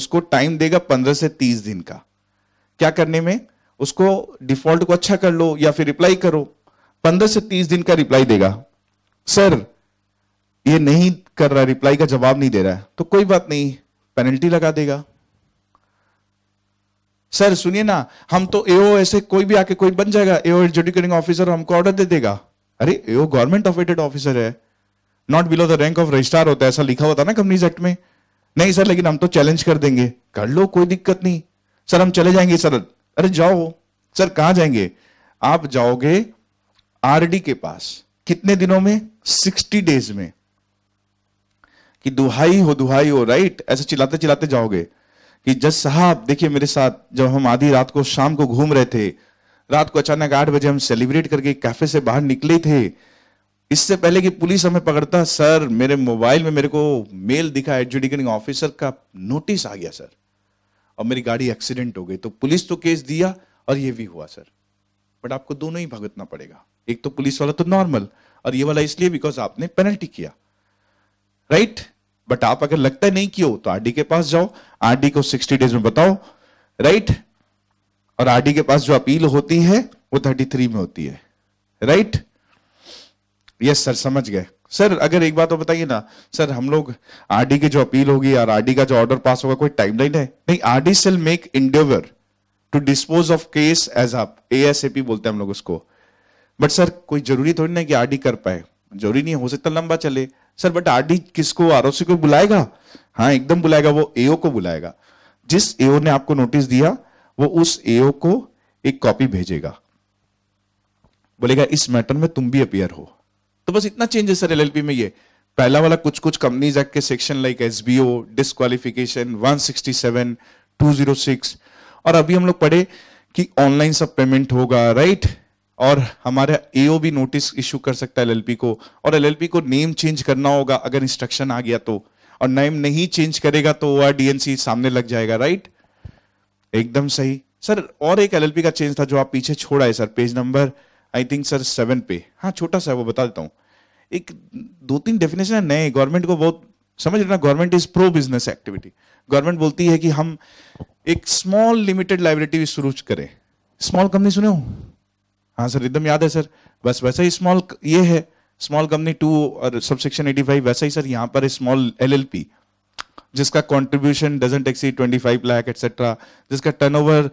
उसको टाइम देगा पंद्रह से तीस दिन का क्या करने में उसको डिफॉल्ट को अच्छा कर लो या फिर रिप्लाई करो पंद्रह से तीस दिन का रिप्लाई देगा सर ये नहीं कर रहा रिप्लाई का जवाब नहीं दे रहा है तो कोई बात नहीं पेनल्टी लगा देगा सर सुनिए ना हम तो एओ ऐसे कोई भी आके कोई बन जाएगा एओ एडजुडिकेटिंग ऑफिसर हमको ऑर्डर दे देगा अरे एओ गवर्नमेंट ऑफेटेड ऑफिसर है not below the rank of registrar होता है ऐसा लिखा होता है ना कंपनीज एक्ट में नहीं सर लेकिन हम तो चैलेंज कर देंगे कर लो कोई दिक्कत नहीं सर हम चले जाएंगे सर अरे जाओ सर कहां जाएंगे आप जाओगे आरडी के पास कितने दिनों में सिक्सटी डेज में कि दुहाई हो दुहाई हो राइट ऐसे चिल्लाते चिल्लाते जाओगे कि जज साहब देखिए मेरे साथ जब हम आधी रात को शाम को घूम रहे थे रात को अचानक आठ बजे हम सेलिब्रेट करके कैफे से बाहर निकले थे इससे पहले कि पुलिस हमें पकड़ता सर मेरे मोबाइल में मेरे को मेल दिखा एडजुडिकेटिंग ऑफिसर का नोटिस आ गया सर और मेरी गाड़ी एक्सीडेंट हो गई तो पुलिस तो केस दिया और ये भी हुआ सर बट आपको दोनों ही भगतना पड़ेगा एक तो पुलिस वाला तो नॉर्मल और ये वाला इसलिए बिकॉज आपने पेनल्टी किया राइट बट आप अगर लगता है नहीं क्यों तो आरडी के पास जाओ आरडी को सिक्सटी डेज में बताओ राइट और आरडी के पास जो अपील होती है वो थर्टी थ्री में होती है राइट यस सर समझ गए सर अगर एक बात तो बताइए ना सर हम लोग आरडी की जो अपील होगी और आरडी का जो ऑर्डर पास होगा कोई टाइमलाइन है नहीं RD shall make endeavour to dispose of case as आप एएसएपी बोलते हैं हम लोग उसको बट सर कोई जरूरी थोड़ी ना कि आरडी कर पाए जरूरी नहीं हो सकता लंबा चले सर बट आरडी किसको आरओसी को बुलाएगा हाँ एकदम बुलाएगा वो एओ को बुलाएगा जिस एओ ने आपको नोटिस दिया वो उस एओ को एक कॉपी भेजेगा बोलेगा इस मैटर में तुम भी अपियर हो तो बस इतना चेंज है सर एल में ये पहला वाला कुछ कुछ कंपनीज एक्ट के section like S B O disqualification one sixty seven two zero six और अभी हम लोग पढ़े कि ऑनलाइन सब पेमेंट होगा राइट right? और हमारा एओ भी नोटिस इशू कर सकता है एलएलपी को और एलएलपी को नेम चेंज करना होगा अगर इंस्ट्रक्शन आ गया तो और नेम नहीं चेंज करेगा तो वह डीएनसी सामने लग जाएगा राइट एकदम सही सर और एक एलएलपी का चेंज था जो आप पीछे छोड़ा है sir page number I think sir seven पे हाँ छोटा सा वो बता देता हूँ एक दो तीन डेफिनेशन है नए गवर्नमेंट को बहुत समझ लेना government is pro business activity government बोलती है कि हम एक स्मॉल लिमिटेड लाइब्रेटी शुरू करें स्मॉल कंपनी सुने हो हाँ सर एकदम याद है सर बस वैसा ही स्मॉल ये है स्मॉल कंपनी टू और सबसेक्शन 85 वैसा ही सर यहाँ पर स्मॉल एलएलपी जिसका contribution doesn't exceed 25 lakh etcetera जिसका turnover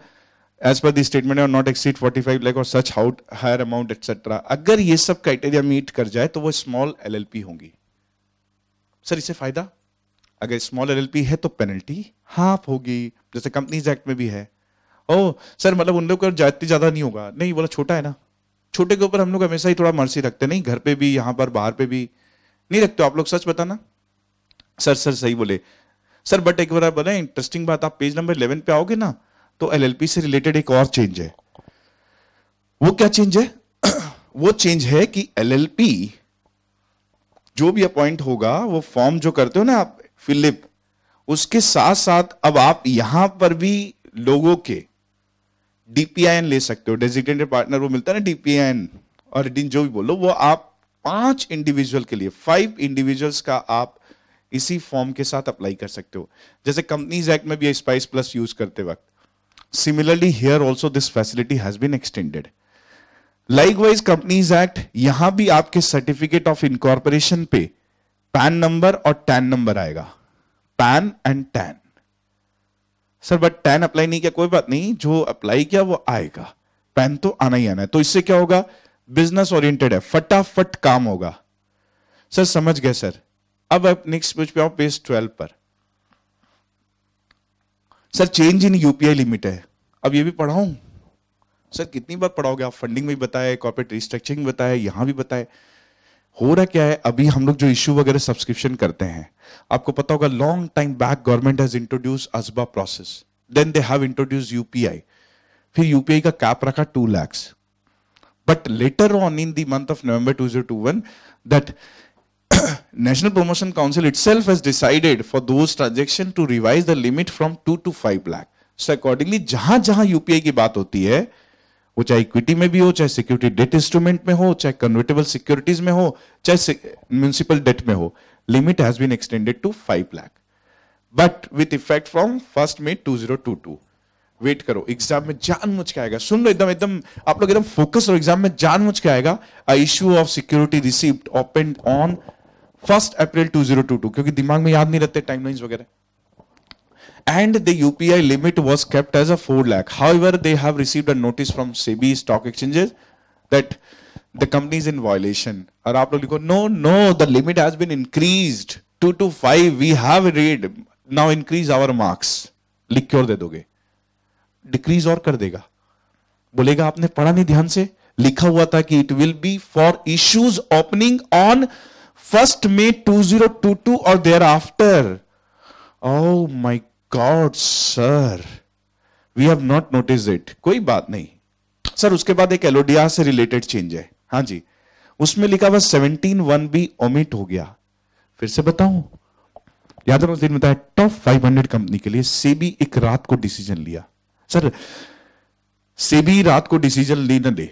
as per the statement और नॉट एक्सीड 45 लाख और सच हाउट हायर अमाउंट एक्सेट्रा अगर ये सब क्राइटेरिया मीट कर जाए तो वो स्मॉल पी होंगी सर इससे फायदा अगर स्मॉल पी है तो पेनल्टी हाफ होगी जैसे कंपनीज एक्ट में भी है ओ सर मतलब उन लोग का जाति ज्यादा नहीं होगा नहीं बोला छोटा है ना छोटे के ऊपर हम लोग हमेशा ही थोड़ा मर्सी रखते नहीं घर पे भी यहाँ पर बाहर पे भी नहीं रखते आप लोग सच बताना सर सर सही बोले सर बट एक बार बोले इंटरेस्टिंग बात आप पेज नंबर इलेवन पे आओगे ना तो एलएलपी से रिलेटेड एक और चेंज है वो क्या चेंज है वो चेंज है कि एलएलपी जो भी अपॉइंट होगा वो फॉर्म जो करते हो ना आप फिलिप उसके साथ साथ अब आप यहां पर भी लोगों के डीपीआईएन ले सकते हो डेजिग्नेटेड पार्टनर वो मिलता है ना डीपीआईएन और जो भी बोलो वो आप पांच इंडिविजुअल के लिए फाइव इंडिविजुअल्स का आप इसी फॉर्म के साथ अप्लाई कर सकते हो जैसे कंपनीज एक्ट में भी स्पाइस प्लस यूज करते वक्त similarly here also this facility has been extended likewise companies act यहां भी आपके सर्टिफिकेट ऑफ इनकॉर्पोरेशन पे पैन नंबर और टैन नंबर आएगा PAN and TAN sir but TAN apply नहीं किया कोई बात नहीं जो अप्लाई किया वो आएगा पेन तो आना ही आना है तो इससे क्या होगा बिजनेस ओरिएंटेड है फटाफट काम होगा सर समझ गए सर अब आप नेक्स्ट पेज पे आओ पेज ट्वेल्व पर sir change in UPI limit है अब ये भी पढ़ाऊं सर कितनी बार पढ़ाओगे आप फंडिंग में बताए कॉर्पोरेट रिस्ट्रक्चरिंग बताए यहां भी बताए हो रहा क्या है अभी हम लोग जो इश्यू वगैरह सब्सक्रिप्शन करते हैं आपको पता होगा long time back government has introduce ASBA process then they have introduce UPI फिर यूपीआई का कैप रखा two lakhs but later on in the month of November two two zero one that national National council itself has decided for those transaction to revise the limit from two to five lakh so accordingly जहां जहां UPI की बात होती है वो चाहे equity में भी हो चाहे सिक्योरिटी डेट इंस्ट्रूमेंट में हो चाहे कन्वर्टेबल सिक्योरिटीज में हो चाहे म्यूनिसिपल डेट में हो limit has been extended to five lakh but with effect from first May two zero two two wait करो एग्जाम में जान मुझ के आएगा सुन लो एकदम एकदम आप लोग एकदम फोकस रहो एग्जाम में जान मुझ के आएगा issue of security received open on first April two zero two two क्योंकि दिमाग में याद नहीं रहते टाइमलाइंस वगैरह and the UPI limit was kept as a 4 lakh. However, they have received a notice from SEBI stock exchanges that the company is in violation. Or aap go, no, no, the limit has been increased. 2 to 5, we have read. Now increase our marks. Liquor de और decrease or decrease और कर देगा बोलेगा आपने पढ़ा नहीं ध्यान It लिखा हुआ था कि it will be for 2022 or thereafter. Oh my. God sir we have not notice it कोई बात नहीं सर उसके बाद एक एलोडिया से रिलेटेड चेंज है हाँ जी उसमें लिखा हुआ सेवनटीन वन भी ओमिट हो गया फिर से बताऊं यादव उस दिन बताया टॉप फाइव हंड्रेड कंपनी के लिए सेबी एक रात को डिसीजन लिया सर सेबी रात को डिसीजन ली ना ले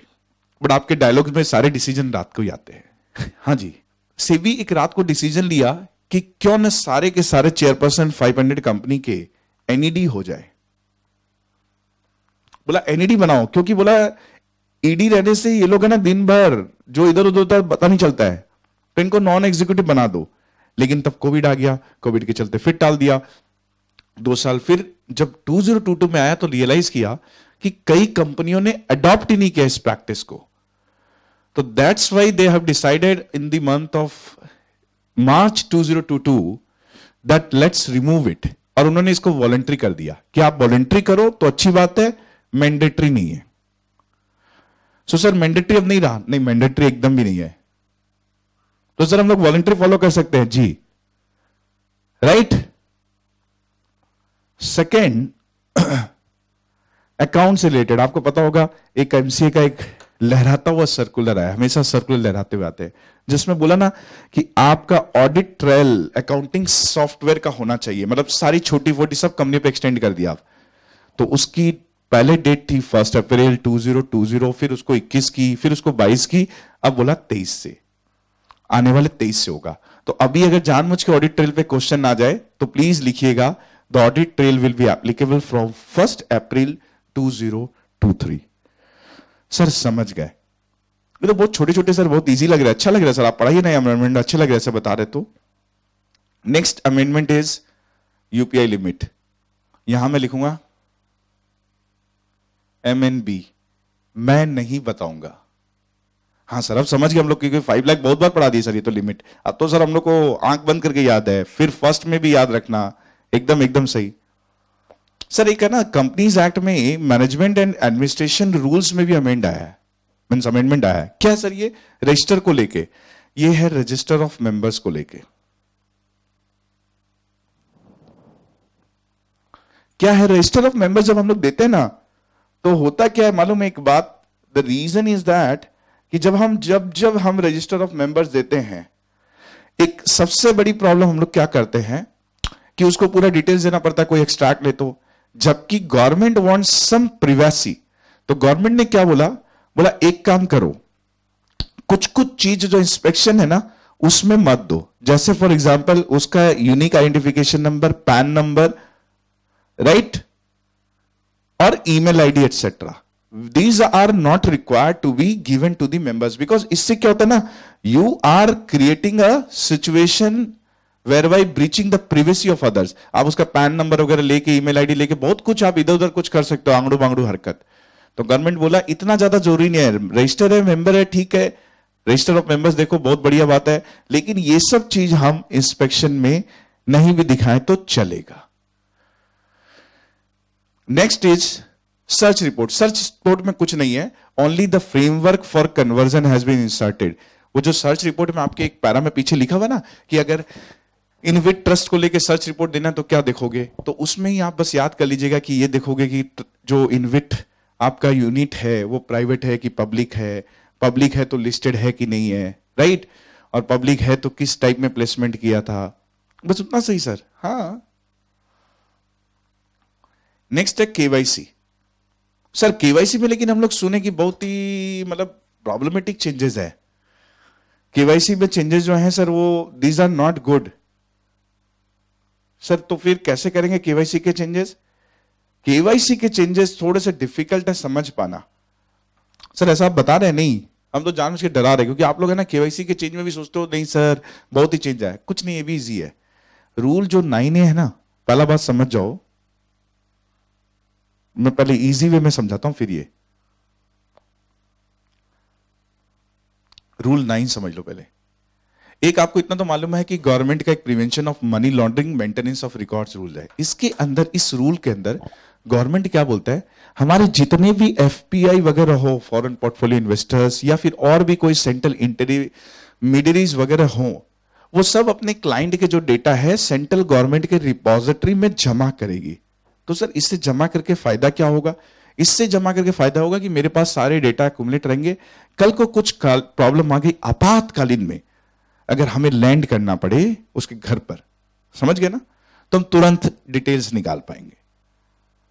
बट आपके डायलॉग में सारे डिसीजन रात को ही आते हैं हाँ जी सेबी एक रात को डिसीजन लिया कि क्यों न सारे के सारे चेयरपर्सन 500 कंपनी के एनईडी e हो जाए बोला एनईडी e बनाओ क्योंकि बोला ईडी e रहने से ये लोग है ना दिन भर जो इधर उधर उधर पता नहीं चलता है तो इनको नॉन एग्जीक्यूटिव बना दो लेकिन तब कोविड आ गया कोविड के चलते फिर टाल दिया दो साल फिर जब 2022 में आया तो रियलाइज किया कि कई कंपनियों ने अडॉप्ट ही नहीं किया इस प्रैक्टिस को तो that's why they have decided in the month of March 2022 that let's remove it और उन्होंने इसको वॉलेंट्री कर दिया कि आप वॉलेंट्री करो तो अच्छी बात है मैंडेटरी नहीं है सो सर मैंडेटरी अब नहीं रहा नहीं मैंडेटरी एकदम भी नहीं है तो सर हम लोग वॉलेंट्री फॉलो कर सकते हैं जी राइट सेकेंड अकाउंट से रिलेटेड आपको पता होगा एक एमसीए का एक लहराता हुआ सर्कुलर आया हमेशा सर्कुलर लहराते हुए आते हैं जिसमें बोला ना कि आपका ऑडिट ट्रायल अकाउंटिंग सॉफ्टवेयर का होना चाहिए मतलब सारी छोटी फोटी सब कंपनी पे एक्सटेंड कर दिया आप तो उसकी पहले डेट थी फर्स्ट अप्रैल 2020 फिर उसको 21 की फिर उसको 22 की अब बोला 23 से आने वाले 23 से होगा तो अभी अगर जानबूझ के ऑडिट ट्रेल पे क्वेश्चन ना जाए तो प्लीज लिखिएगा the audit trail will be applicable from first April 2023 sir समझ गए तो बहुत छोटे छोटे सर बहुत इजी लग रहा है अच्छा लग रहा है सर आप पढ़ाइए नहीं अमेंडमेंट अच्छा लग रहा है सर बता रहे तो next amendment is UPI limit यहां मैं लिखूंगा एम एन बी मैं नहीं बताऊंगा हाँ सर अब समझ गए हम लोग क्योंकि फाइव लाख बहुत बार पढ़ा दी सर ये तो लिमिट अब तो सर हम लोग को आंख बंद करके याद है फिर फर्स्ट में भी याद रखना एकदम एकदम सही सर एक है ना कंपनीज एक्ट में मैनेजमेंट एंड एडमिनिस्ट्रेशन रूल्स में भी अमेंड आया है मीन अमेंडमेंट आया है क्या है सर ये रजिस्टर को लेके ये है रजिस्टर ऑफ मेंबर्स को लेके क्या है रजिस्टर ऑफ मेंबर्स जब हम लोग देते हैं ना तो होता क्या है मालूम एक बात द रीजन इज दैट कि जब हम जब जब हम रजिस्टर ऑफ मेंबर्स देते हैं एक सबसे बड़ी प्रॉब्लम हम लोग क्या करते हैं कि उसको पूरा डिटेल्स देना पड़ता है कोई एक्सट्रैक्ट ले तो जबकि गवर्नमेंट वांट सम प्रिवेसी तो गवर्नमेंट ने क्या बोला बोला एक काम करो कुछ कुछ चीज जो इंस्पेक्शन है ना उसमें मत दो जैसे फॉर एग्जाम्पल उसका unique identification number PAN number right और email ID etcetera these are not required to be given to the members because इससे क्या होता है ना you are creating a situation where why breaching the privacy of others आप उसका pan number वगैरह लेके ईमेल आईडी लेके बहुत कुछ आप इधर उधर कुछ कर सकते हो आंगड़ू बांगड़ू हरकत तो गवर्नमेंट बोला इतना ज्यादा जरूरी नहीं है रजिस्टर है मेंबर है ठीक है रजिस्टर ऑफ मेंबर्स देखो बहुत बढ़िया बात है लेकिन ये सब चीज हम इंस्पेक्शन में नहीं भी दिखाएं तो चलेगा next is search report search report में कुछ नहीं है only the framework for conversion has been inserted वो जो सर्च रिपोर्ट में आपके एक पैरा में पीछे लिखा हुआ ना कि अगर इनविट ट्रस्ट को लेके सर्च रिपोर्ट देना तो क्या देखोगे तो उसमें ही आप बस याद कर लीजिएगा कि ये देखोगे कि जो इनविट आपका यूनिट है वो प्राइवेट है कि पब्लिक है पब्लिक है तो लिस्टेड है कि नहीं है राइट और पब्लिक है तो किस टाइप में प्लेसमेंट किया था बस उतना सही सर हाँ नेक्स्ट है केवाईसी सर केवाईसी में लेकिन हम लोग सुने की बहुत ही मतलब प्रॉब्लमेटिक चेंजेस है केवाईसी में चेंजेस जो हैं सर वो these are not good sir तो फिर कैसे करेंगे केवाईसी के चेंजेस केवाईसी के चेंजेस थोड़े से डिफिकल्ट है समझ पाना सर ऐसा आप बता रहे नहीं हम तो जान के डरा रहे क्योंकि आप लोग है ना केवाईसी के चेंज में भी सोचते हो नहीं सर बहुत ही चेंज आए कुछ नहीं ये भी इजी है रूल जो नाइन है ना पहला बात समझ जाओ मैं पहले इजी वे में समझाता हूं फिर ये रूल नाइन समझ लो पहले एक आपको इतना तो मालूम है कि गवर्नमेंट का एक prevention of money laundering maintenance of records rule है इसके अंदर इस रूल के अंदर गवर्नमेंट क्या बोलता है हमारे जितने भी एफ वगैरह हो फॉरेन पोर्टफोलियो इन्वेस्टर्स या फिर और भी कोई सेंट्रल इंटरमीडियरीज वगैरह हो वो सब अपने क्लाइंट के जो डेटा है सेंट्रल गवर्नमेंट के रिपोजिटरी में जमा करेगी तो सर इससे जमा करके फायदा क्या होगा इससे जमा करके फायदा होगा कि मेरे पास सारे डेटा अकुमुलेट रहेंगे कल को कुछ प्रॉब्लम आ गई आपातकालीन में अगर हमें लैंड करना पड़े उसके घर पर समझ गए ना तो हम तुरंत डिटेल्स निकाल पाएंगे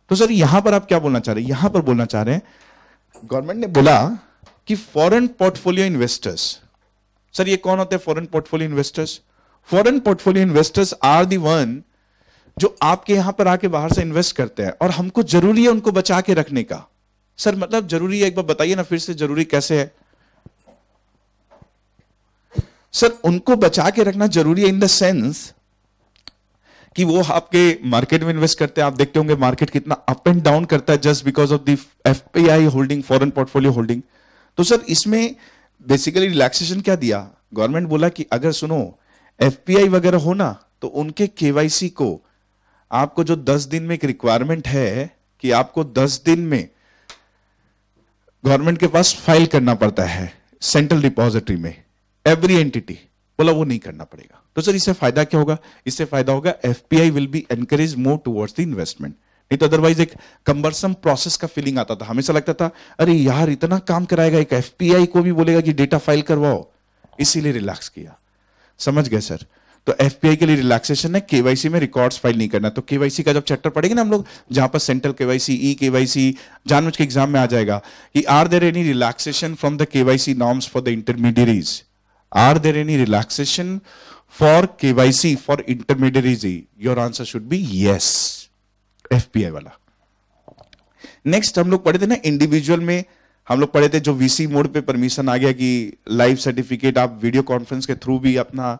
तो सर यहां पर आप क्या बोलना चाह रहे हैं यहां पर बोलना चाह रहे हैं गवर्नमेंट ने बोला कि फॉरेन पोर्टफोलियो इन्वेस्टर्स सर ये कौन होते हैं foreign portfolio investors foreign portfolio investors are the one जो आपके यहां पर आके बाहर से इन्वेस्ट करते हैं और हमको जरूरी है उनको बचा के रखने का सर मतलब जरूरी है एक बार बताइए ना फिर से जरूरी कैसे है सर उनको बचा के रखना जरूरी है इन द सेंस कि वो आपके मार्केट में इन्वेस्ट करते हैं आप देखते होंगे मार्केट कितना अप एंड डाउन करता है just because of the FPI holding foreign portfolio holding तो सर इसमें बेसिकली रिलैक्सेशन क्या दिया गवर्नमेंट बोला कि अगर सुनो एफ वगैरह हो ना तो उनके केवाईसी को आपको जो दस दिन में एक रिक्वायरमेंट है कि आपको दस दिन में गवर्नमेंट के पास फाइल करना पड़ता है सेंट्रल डिपॉजिटरी में एवरी एंटिटी बोला वो नहीं करना पड़ेगा तो सर इससे फायदा क्या होगा इससे फायदा होगा FPI will be encourage more towards the investment नहीं तो अदरवाइज एक कंबरसम प्रोसेस का फीलिंग आता था हमेशा लगता था अरे यार इतना काम कराएगा एक एफपीआई को भी बोलेगा कि डेटा फाइल करवाओ इसीलिए रिलैक्स किया समझ गए सर तो एफपीआई के लिए रिलैक्सेशन है केवाईसी में रिकॉर्ड्स फाइल नहीं करना तो केवाईसी का जब चैप्टर पढ़ेंगे ना हम लोग जहां पर सेंट्रल केवाईसी ई केवाईसी जानबूझ के एग्जाम में आ जाएगा कि are there any relaxation from the KYC norms for the intermediaries Are there any relaxation for KYC for intermediaries? Your answer should be yes. FPI वाला. नेक्स्ट हम लोग पढ़े थे ना इंडिविजुअल में हम लोग पढ़े थे जो वीसी मोड पे परमिशन आ गया कि लाइव सर्टिफिकेट आप वीडियो कॉन्फ्रेंस के थ्रू भी अपना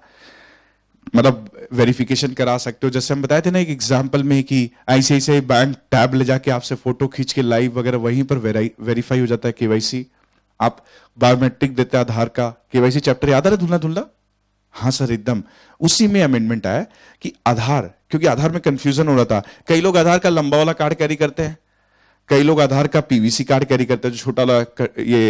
मतलब वेरिफिकेशन करा सकते हो जैसे हम बताए थे ना एक एग्जांपल में कि आईसीआईसीआई बैंक टैब ले जाके आपसे फोटो खींच के लाइव वगैरह वहीं पर वेरीफाई हो जाता है केवाईसी आप बायोमेट्रिक देते आधार का केवाईसी चैप्टर याद आ रहा है धुलना धुलना हाँ सर एकदम उसी में अमेंडमेंट आया कि आधार क्योंकि आधार में कंफ्यूजन हो रहा था कई लोग आधार का लंबा वाला कार्ड कैरी करते हैं कई लोग आधार का पीवीसी कार्ड कैरी करते हैं जो छोटा वाला ये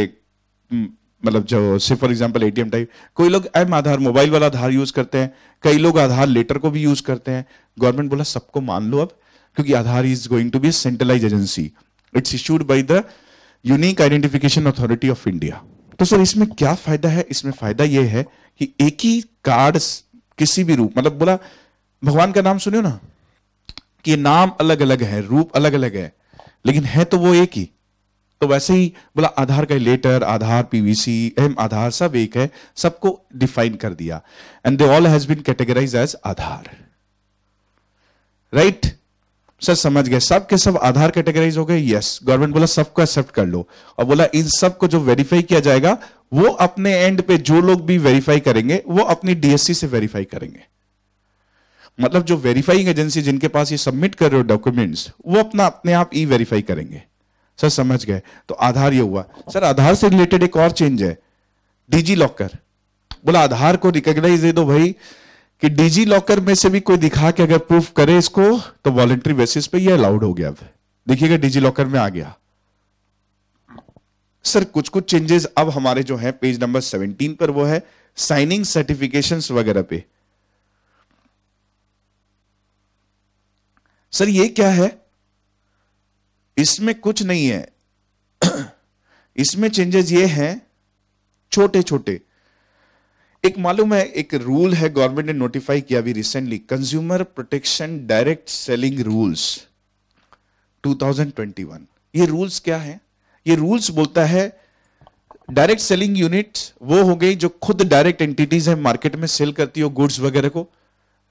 मतलब जो से फॉर एग्जांपल एटीएम टाइप कोई लोग एम आधार मोबाइल वाला आधार यूज करते हैं कई लोग आधार लेटर को भी यूज करते हैं गवर्नमेंट बोला सबको मान लो अब क्योंकि Aadhaar is going to be centralize agency it's issued by the unique identification authority of India तो सर इसमें क्या फायदा है इसमें फायदा यह है कि एक ही कार्ड किसी भी रूप मतलब बोला भगवान का नाम सुनियो ना कि नाम अलग अलग है रूप अलग अलग है लेकिन है तो वो एक ही तो वैसे ही बोला आधार का letter Aadhaar PVC M Aadhaar सब एक है सबको डिफाइन कर दिया and they all has been categorize as Aadhaar right sir समझ गए सब के सब आधार कैटेगराइज हो गए यस गवर्नमेंट बोला सबको एक्सेप्ट कर लो और बोला इन सब को जो वेरीफाई किया जाएगा वो अपने एंड पे जो लोग भी वेरीफाई करेंगे वो अपनी डीएससी से वेरीफाई करेंगे मतलब जो वेरीफाइंग एजेंसी जिनके पास ये सबमिट कर रहे हो डॉक्यूमेंट्स वो अपना अपने आप ई वेरीफाई करेंगे सर समझ गए तो आधार ये हुआ सर आधार से रिलेटेड एक और चेंज है डीजी लॉकर बोला आधार को रिकॉग्नाइज दे दो भाई कि डीजी लॉकर में से भी कोई दिखा के अगर प्रूफ करे इसको तो वॉलेंट्री बेसिस पे ये अलाउड हो गया अब देखिएगा डिजी लॉकर में आ गया सर कुछ कुछ चेंजेस अब हमारे जो है पेज नंबर 17 पर वो है साइनिंग सर्टिफिकेशंस वगैरह पे सर ये क्या है इसमें कुछ नहीं है इसमें चेंजेस ये हैं छोटे छोटे एक मालूम है एक रूल है गवर्नमेंट ने नोटिफाई किया अभी recently consumer protection direct selling rules 2021 ये रूल्स क्या है ये रूल्स बोलता है डायरेक्ट सेलिंग यूनिट वो हो गई जो खुद डायरेक्ट एंटिटीज है मार्केट में सेल करती हो गुड्स वगैरह को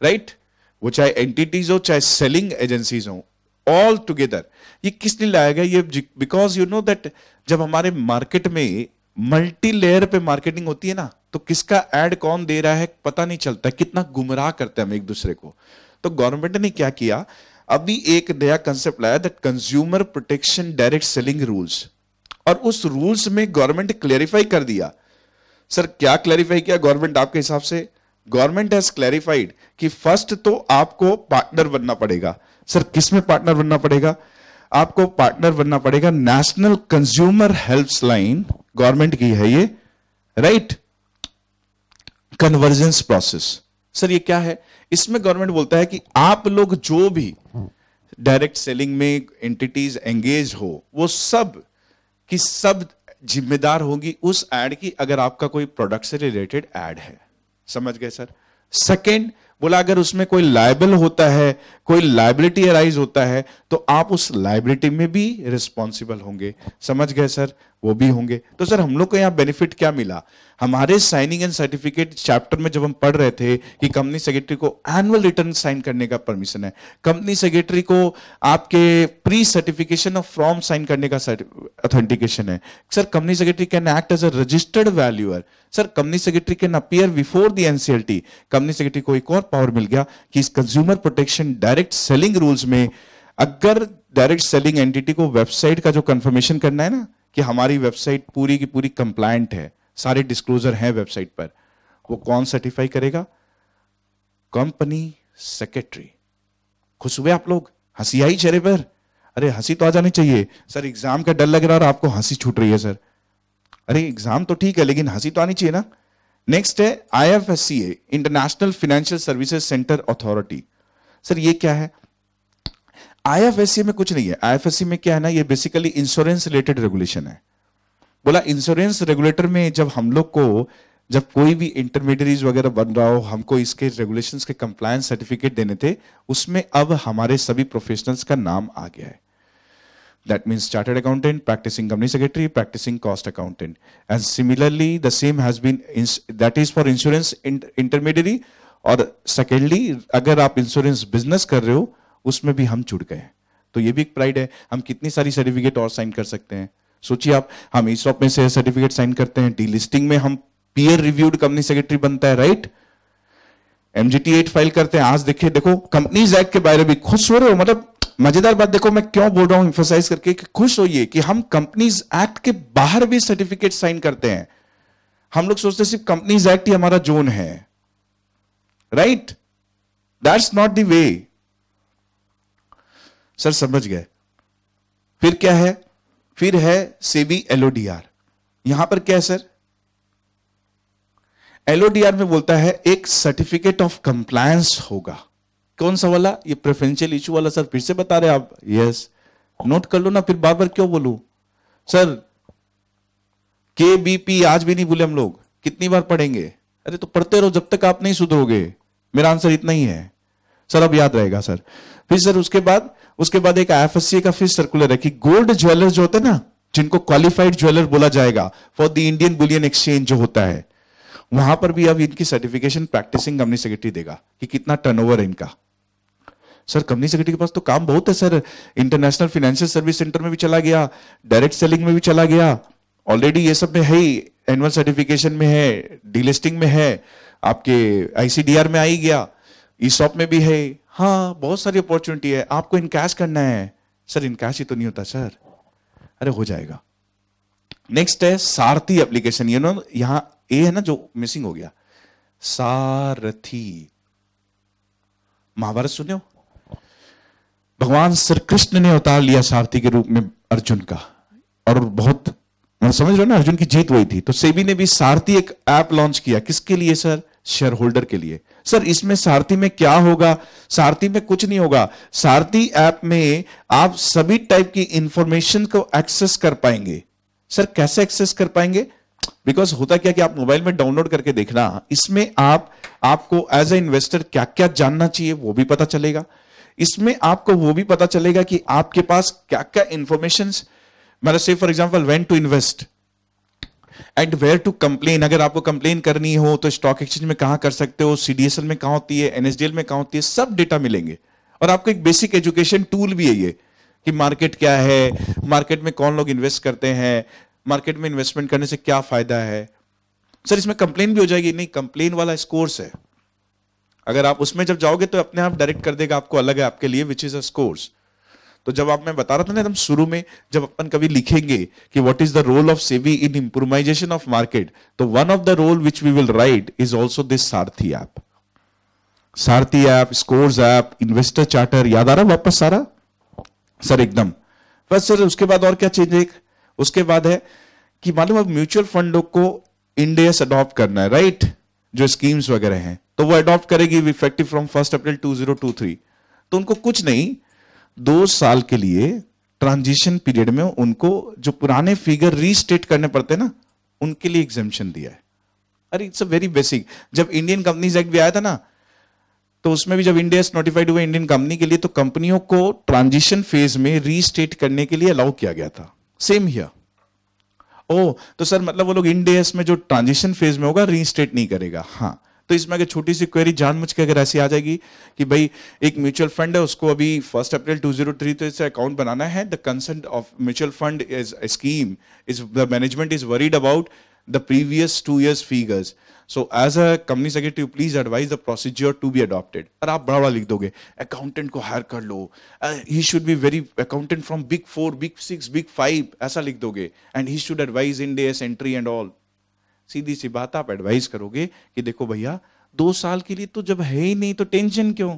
राइट right? वो चाहे एंटिटीज हो चाहे सेलिंग एजेंसीज हो ऑल टुगेदर ये किस लिए लाया गया ये बिकॉज यू नो दैट जब हमारे मार्केट में मल्टी लेयर पे मार्केटिंग होती है ना तो किसका एड कौन दे रहा है पता नहीं चलता कितना गुमराह करते हैं हम एक दूसरे को तो गवर्नमेंट ने क्या किया अभी एक नया कंसेप्ट लाया that consumer protection direct selling rules और उस रूल्स में गवर्नमेंट क्लैरिफाई कर दिया सर क्या क्लैरिफाई किया गवर्नमेंट आपके हिसाब से गवर्नमेंट हैज क्लैरिफाइड कि फर्स्ट तो आपको पार्टनर बनना पड़ेगा सर किस में पार्टनर बनना पड़ेगा आपको पार्टनर बनना पड़ेगा नेशनल कंज्यूमर हेल्पलाइन गवर्नमेंट की है ये right right? Convergence process sir ये क्या है इसमें गवर्नमेंट बोलता है कि आप लोग जो भी डायरेक्ट सेलिंग में एंटिटीज एंगेज हो वो सब की सब जिम्मेदार होगी उस एड की अगर आपका कोई प्रोडक्ट से रिलेटेड एड है समझ गए सर सेकेंड बोला अगर उसमें कोई लाइबल होता है कोई लाइबिलिटी अराइज होता है तो आप उस लाइबिलिटी में भी रिस्पॉन्सिबल होंगे समझ गए सर वो भी होंगे तो सर हम लोग को यहाँ बेनिफिट क्या मिला हमारे साइनिंग एंड सर्टिफिकेट चैप्टर में जब हम पढ़ रहे थे कि कंपनी सेक्रेटरी को एनुअल रिटर्न साइन करने का परमिशन है कंपनी सेक्रेटरी को आपके pre certification of form sign करने का ऑथेंटिकेशन है sir company secretary can act as a registered valuer sir company secretary can appear before the NCLT company secretary को एक और पावर मिल गया कि इस consumer protection direct selling rules में अगर डायरेक्ट सेलिंग एंटिटी को वेबसाइट का जो कंफर्मेशन करना है ना कि हमारी वेबसाइट पूरी की पूरी कंप्लायंट है सारे डिस्क्लोजर हैं वेबसाइट पर वो कौन सर्टिफाई करेगा कंपनी सेक्रेटरी खुश हुए आप लोग हंसी आई चेहरे पर अरे हंसी तो आ जानी चाहिए सर एग्जाम का डर लग रहा है और आपको हंसी छूट रही है सर अरे एग्जाम तो ठीक है लेकिन हंसी तो आनी चाहिए ना नेक्स्ट है I F S C A international financial services centre authority sir ये क्या है आईएफएससी में कुछ नहीं है आईएफएससी में क्या है ना ये बेसिकली इंश्योरेंस रिलेटेड रेगुलेशन है बोला इंश्योरेंस रेगुलेटर में जब हम लोग को जब कोई भी इंटरमीडियरीज वगैरह बन रहा हो हमको इसके रेगुलेशंस के कंप्लायंस सर्टिफिकेट देने थे उसमें अब हमारे सभी प्रोफेशनल्स का नाम आ गया है that means chartered accountant practicing company secretary practicing cost accountant and similarly the same has been that is for insurance in, और सेकेंडली अगर आप इंश्योरेंस बिजनेस कर रहे हो उसमें भी हम जुड़ गए तो ये भी एक प्राइड है हम कितनी सारी सर्टिफिकेट और साइन कर सकते हैं सोचिए आप हम ई में से सर्टिफिकेट साइन करते हैं डीलिस्टिंग में हम पीयर रिव्यूड कंपनी सेक्रेटरी बनता है राइट एमजीटी एट फाइल करते हैं आज देखिए देखो कंपनीज एक्ट के बारे में खुश हो रहे हो मतलब मजेदार बात देखो मैं क्यों बोल रहा हूं इंफोसाइज करके कि खुश होइए कि हम कंपनीज एक्ट के बाहर भी सर्टिफिकेट साइन करते हैं हम लोग सोचते सिर्फ कंपनीज एक्ट ही हमारा जोन है right that's not the way sir समझ गए फिर क्या है फिर है सेबी एलओडीआर यहां पर क्या है सर एलओडीआर में बोलता है एक सर्टिफिकेट ऑफ कंप्लायंस होगा कौन सा वाला ये प्रेफरेंशियल इशू वाला सर फिर से बता रहे आप यस नोट कर लो ना फिर बार बार क्यों बोलू सर के बी पी आज भी नहीं बोले हम लोग कितनी बार पढ़ेंगे अरे तो पढ़ते रहो जब तक आप नहीं सुधरोगे मेरा आंसर इतना ही है सर अब याद रहेगा सर फिर सर उसके बाद उसके बाद एक एफ का फिर सर्कुलर है कि गोल्ड ज्वेलर जो होते हैं ना जिनको क्वालिफाइड ज्वेलर बोला जाएगा for the Indian bullion exchange जो होता है वहां पर भी अब इनकी सर्टिफिकेशन प्रैक्टिसिंग कंपनी सेक्रेटरी देगा कि कितना टर्नओवर है इनका सर कंपनी सेक्रेटरी के पास तो काम बहुत है sir international financial service centre में भी चला गया डायरेक्ट सेलिंग में भी चला गया ऑलरेडी ये सब में है ही एनुअल सर्टिफिकेशन में है डीलिस्टिंग में है आपके आईसीडीआर में आई गया ई शॉप में भी है हाँ बहुत सारी अपॉर्चुनिटी है आपको इनकैश करना है सर इनकैश ही तो नहीं होता सर अरे हो जाएगा नेक्स्ट है सारथी एप्लीकेशन यू नो यहां ए है ना जो मिसिंग हो गया सारथी महाभारत सुने हो भगवान श्री कृष्ण ने अवतार लिया सारथी के रूप में अर्जुन का और बहुत समझ रहे हो ना अर्जुन की जीत हुई थी तो सेबी ने भी सारथी एक ऐप लॉन्च किया किसके लिए सर शेयर होल्डर के लिए सर इसमें सारथी में क्या होगा सारथी में कुछ नहीं होगा सारथी ऐप में आप सभी टाइप की इंफॉर्मेशन को एक्सेस कर पाएंगे सर कैसे एक्सेस कर पाएंगे बिकॉज होता क्या कि आप मोबाइल में डाउनलोड करके देखना इसमें आप आपको एज ए इन्वेस्टर क्या क्या जानना चाहिए वो भी पता चलेगा इसमें आपको वो भी पता चलेगा कि आपके पास क्या क्या इंफॉर्मेशन मतलब से for example when to invest and where to complain अगर आपको कंप्लेन करनी हो तो स्टॉक एक्सचेंज में कहां कर सकते हो सीडीएसएल में कहाँ होती है एनएसडीएल में कहाँ होती है सब डेटा मिलेंगे और आपको एक बेसिक एजुकेशन टूल भी है ये कि मार्केट क्या है मार्केट में कौन लोग इन्वेस्ट करते हैं मार्केट में इन्वेस्टमेंट करने से क्या फायदा है सर इसमें कंप्लेन भी हो जाएगी नहीं कंप्लेन वाला स्कोर्स है अगर आप उसमें जब जाओगे तो अपने आप डायरेक्ट कर देगा आपको अलग है आपके लिए विच इज अ स्कोर्स तो जब आप मैं बता रहा था ना एकदम शुरू में जब अपन कभी लिखेंगे कि what is the role of SEBI in improvisation of market तो one of the role which we will write is also this Saarthi app Saarthi app score app investor charter याद आ रहा वापस सारा सर एकदम बस सर उसके बाद और क्या चेंज एक उसके बाद है कि मालूम अब म्यूचुअल फंडों को इंडेस अडॉप्ट करना है राइट जो स्कीम्स वगैरह हैं तो वो अडॉप्ट करेगी इफेक्टिव फ्रॉम फर्स्ट अप्रैल 2023 तो उनको कुछ नहीं दो साल के लिए ट्रांजिशन पीरियड में उनको जो पुराने फिगर रीस्टेट करने पड़ते हैं ना उनके लिए एग्जामेशन दिया है अरे इट्स अ वेरी बेसिक जब इंडियन कंपनीज एक्ट भी आया था ना तो उसमें भी जब इंडिया नोटिफाइड हुआ इंडियन कंपनी के लिए तो कंपनियों को ट्रांजिशन फेज में रीस्टेट करने के लिए अलाउ किया गया था सेम हियर ओ तो सर मतलब वो लोग इंडियस में जो ट्रांजिशन फेज में होगा रीस्टेट नहीं करेगा हाँ तो इसमें अगर छोटी सी क्वेरी जानबूझ के अगर ऐसी आ जाएगी कि भाई एक म्यूचुअल फंड है उसको अभी first April two zero three इससे अकाउंट बनाना है the consent of mutual fund is scheme is the management is worried about the previous two years figures. So as a company secretary, please advise the procedure to be adopted और आप बड़ा बड़ा लिख दोगे accountant को hire कर लो ही should be very accountant from big four big six big five ऐसा लिख दोगे and he should advise Ind AS entry and all सीधी सी बात आप एडवाइस करोगे कि देखो भैया दो साल के लिए तो जब है ही नहीं तो टेंशन क्यों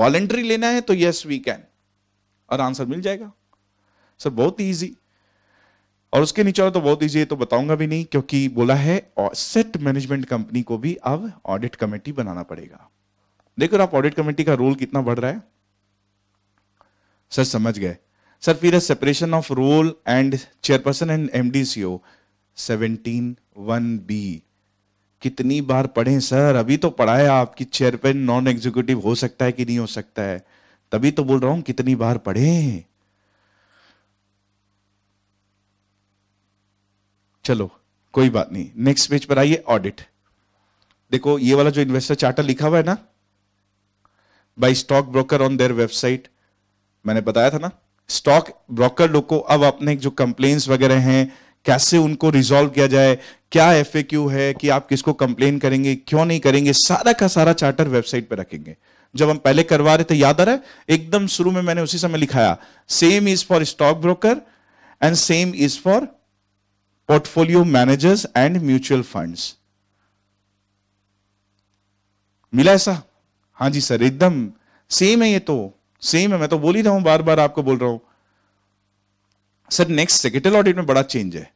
वॉलेंट्री लेना है तो यस वी कैन और आंसर मिल जाएगा सर बहुत इजी और उसके नीचे तो बहुत इजी है तो बताऊंगा भी नहीं क्योंकि बोला है सेट मैनेजमेंट कंपनी को भी अब ऑडिट कमेटी बनाना पड़ेगा देखो आप ऑडिट कमेटी का रोल कितना बढ़ रहा है सर समझ गए सर फिर separation of role and chairperson and MD CEO seventeen one B कितनी बार पढ़े सर अभी तो पढ़ा है आपकी चेयरमैन नॉन एग्जीक्यूटिव हो सकता है कि नहीं हो सकता है तभी तो बोल रहा हूं कितनी बार पढ़े चलो कोई बात नहीं नेक्स्ट पेज पर आइए ऑडिट देखो ये वाला जो इन्वेस्टर चार्टर लिखा हुआ है ना by stock broker on their website मैंने बताया था ना स्टॉक ब्रोकर लोग को अब अपने जो कंप्लेन वगैरह हैं कैसे उनको रिजॉल्व किया जाए क्या एफ है कि आप किसको कंप्लेन करेंगे क्यों नहीं करेंगे सारा का सारा चार्टर वेबसाइट पर रखेंगे जब हम पहले करवा रहे थे याद आ रहा है एकदम शुरू में मैंने उसी समय लिखाया same is for stock broker and same is for portfolio managers and mutual funds मिला ऐसा हाँ जी सर एकदम सेम है ये तो सेम है मैं तो बोल ही रहा हूं बार बार आपको बोल रहा हूं सर नेक्स्ट सेक्रेटरी ऑडिट में बड़ा चेंज है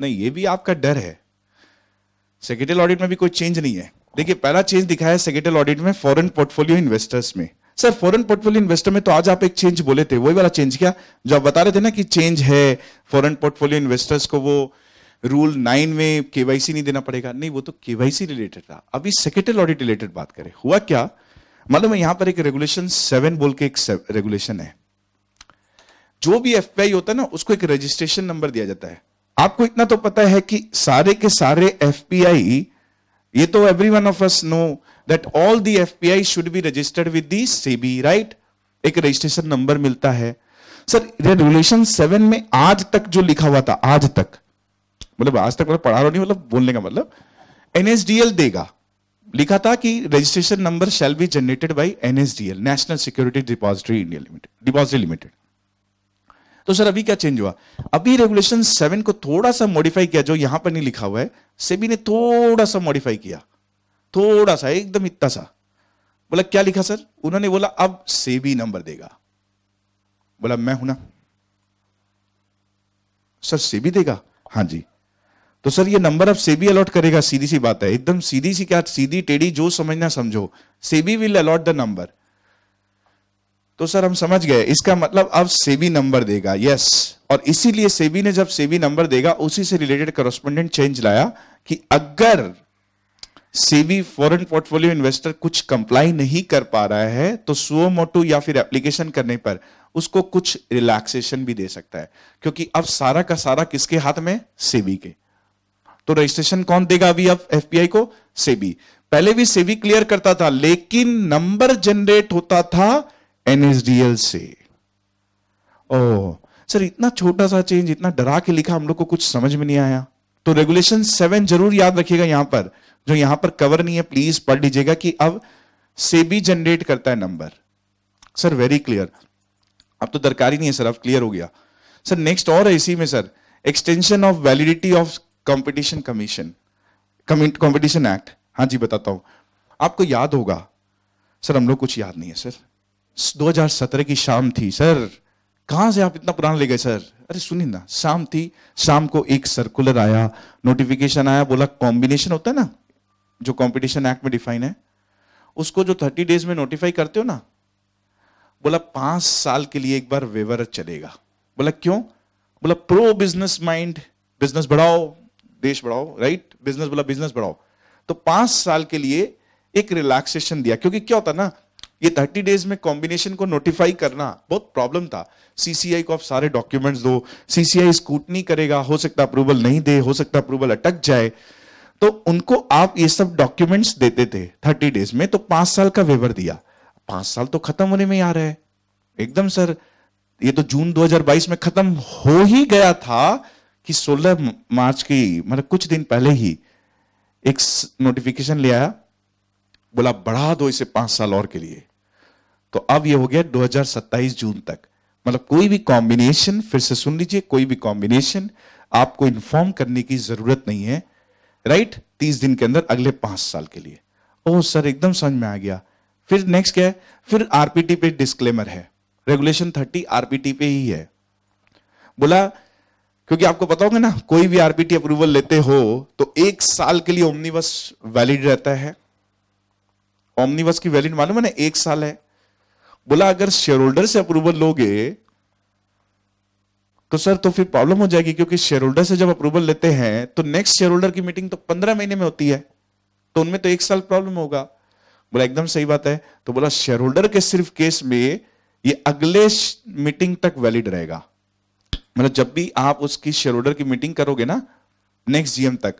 नहीं ये भी आपका डर है सेक्रेटरियल ऑडिट में भी कोई चेंज नहीं है देखिए पहला चेंज दिखाया है सेक्रेटरियल ऑडिट में फॉरेन पोर्टफोलियो इन्वेस्टर्स में सर फॉरेन पोर्टफोलियो इन्वेस्टर में तो आज आप एक चेंज बोले थे वही वाला चेंज क्या जो आप बता रहे थे ना कि चेंज है फॉरेन पोर्टफोलियो इन्वेस्टर्स को वो रूल नाइन में केवाईसी नहीं देना पड़ेगा नहीं वो तो केवाईसी रिलेटेड था अभी सेक्रेटरियल ऑडिट रिलेटेड बात करें हुआ क्या मतलब यहां पर एक रेगुलेशन सेवन बोल के एक रेगुलेशन है जो भी एफ होता है ना उसको एक रजिस्ट्रेशन नंबर दिया जाता है आपको इतना तो पता है कि सारे के सारे एफ ये तो every one of us know that all the F should be registered with the SEBI right एक रजिस्ट्रेशन नंबर मिलता है सर रेगुलेशन सेवन में आज तक जो लिखा हुआ था आज तक मतलब आज तक मतलब पढ़ा रहा नहीं मतलब बोलने का मतलब एनएसडीएल देगा लिखा था कि registration number shall be generated by NSDL national security depository India limited depository limited तो सर अभी क्या चेंज हुआ अभी रेगुलेशन सेवन को थोड़ा सा मॉडिफाई किया जो यहां पर नहीं लिखा हुआ है सेबी ने थोड़ा सा मॉडिफाई किया थोड़ा सा एकदम इतना सा बोला क्या लिखा सर उन्होंने बोला अब सेबी नंबर देगा बोला मैं हूं ना सर सेबी देगा हाँ जी तो सर ये नंबर अब सेबी अलॉट करेगा सीधी सी बात है एकदम सीधी सी क्या सीधी टेढ़ी जो समझना समझो SEBI will allot the number तो सर हम समझ गए इसका मतलब अब सेबी नंबर देगा यस और इसीलिए सेबी ने जब सेबी नंबर देगा उसी से रिलेटेड करोस्पोंडेंट चेंज लाया कि अगर सेबी फॉरेन पोर्टफोलियो इन्वेस्टर कुछ कंप्लाई नहीं कर पा रहा है तो सुओ मोटो या फिर एप्लीकेशन करने पर उसको कुछ रिलैक्सेशन भी दे सकता है क्योंकि अब सारा का सारा किसके हाथ में सेबी के तो रजिस्ट्रेशन कौन देगा अभी अब एफ को सेबी पहले भी सेबी क्लियर करता था लेकिन नंबर जनरेट होता था एनएसडीएल से ओ सर इतना छोटा सा चेंज इतना डरा के लिखा हम लोग को कुछ समझ में नहीं आया तो रेगुलेशन सेवन जरूर याद रखिएगा यहां पर जो यहां पर कवर नहीं है प्लीज पढ़ लीजिएगा कि अब सेबी जनरेट करता है नंबर सर वेरी क्लियर अब तो दरकारी नहीं है सर अब क्लियर हो गया सर नेक्स्ट और है इसी में sir extension of validity of competition commission competition act हाँ जी बताता हूं आपको याद होगा सर हम लोग कुछ याद नहीं है सर 2017 की शाम थी सर कहां से आप इतना पुराना ले गए सर अरे सुनिए ना शाम थी शाम को एक सर्कुलर आया नोटिफिकेशन आया बोला कॉम्बिनेशन होता है ना जो कॉम्पिटिशन एक्ट में डिफाइन है उसको जो थर्टी डेज में नोटिफाई करते हो ना बोला पांच साल के लिए एक बार वेवर चलेगा बोला क्यों बोला प्रो बिजनेस माइंड बिजनेस बढ़ाओ देश बढ़ाओ राइट बिजनेस बोला बिजनेस बढ़ाओ तो पांच साल के लिए एक रिलैक्सेशन दिया क्योंकि क्या होता ना ये थर्टी डेज में कॉम्बिनेशन को नोटिफाई करना बहुत प्रॉब्लम था सीसीआई को आप सारे डॉक्यूमेंट्स दो सीसीआई स्कूटनी करेगा हो सकता अप्रूवल नहीं दे हो सकता अप्रूवल अटक जाए तो उनको आप ये सब डॉक्यूमेंट्स देते थे थर्टी डेज में तो पांच साल का वेवर दिया पांच साल तो खत्म होने में आ रहा है एकदम सर ये तो जून 2022 में खत्म हो ही गया था कि 16 मार्च की मतलब कुछ दिन पहले ही एक नोटिफिकेशन ले आया बोला बढ़ा दो इसे पांच साल और के लिए तो अब ये हो गया 2027 जून तक मतलब कोई भी कॉम्बिनेशन फिर से सुन लीजिए कोई भी कॉम्बिनेशन आपको इन्फॉर्म करने की जरूरत नहीं है राइट तीस दिन के अंदर अगले पांच साल के लिए ओ सर एकदम समझ में आ गया फिर नेक्स्ट क्या है फिर आरपीटी पे डिस्क्लेमर है रेगुलेशन थर्टी आरपीटी पे ही है बोला क्योंकि आपको पता होगा ना कोई भी आरपीटी अप्रूवल लेते हो तो एक साल के लिए ओमनिवस वैलिड रहता है ओमनिवस की वैलिड मालूम है ना एक साल है बोला अगर शेयर होल्डर से अप्रूवल लोगे तो सर तो फिर प्रॉब्लम हो जाएगी क्योंकि शेयर होल्डर से जब अप्रूवल लेते हैं तो नेक्स्ट शेयर होल्डर की मीटिंग तो पंद्रह महीने में होती है तो उनमें तो एक साल प्रॉब्लम होगा बोला एकदम सही बात है तो बोला शेयर होल्डर के सिर्फ केस में ये अगले मीटिंग तक वैलिड रहेगा मतलब जब भी आप उसकी शेयर होल्डर की मीटिंग करोगे ना नेक्स्ट जीएम तक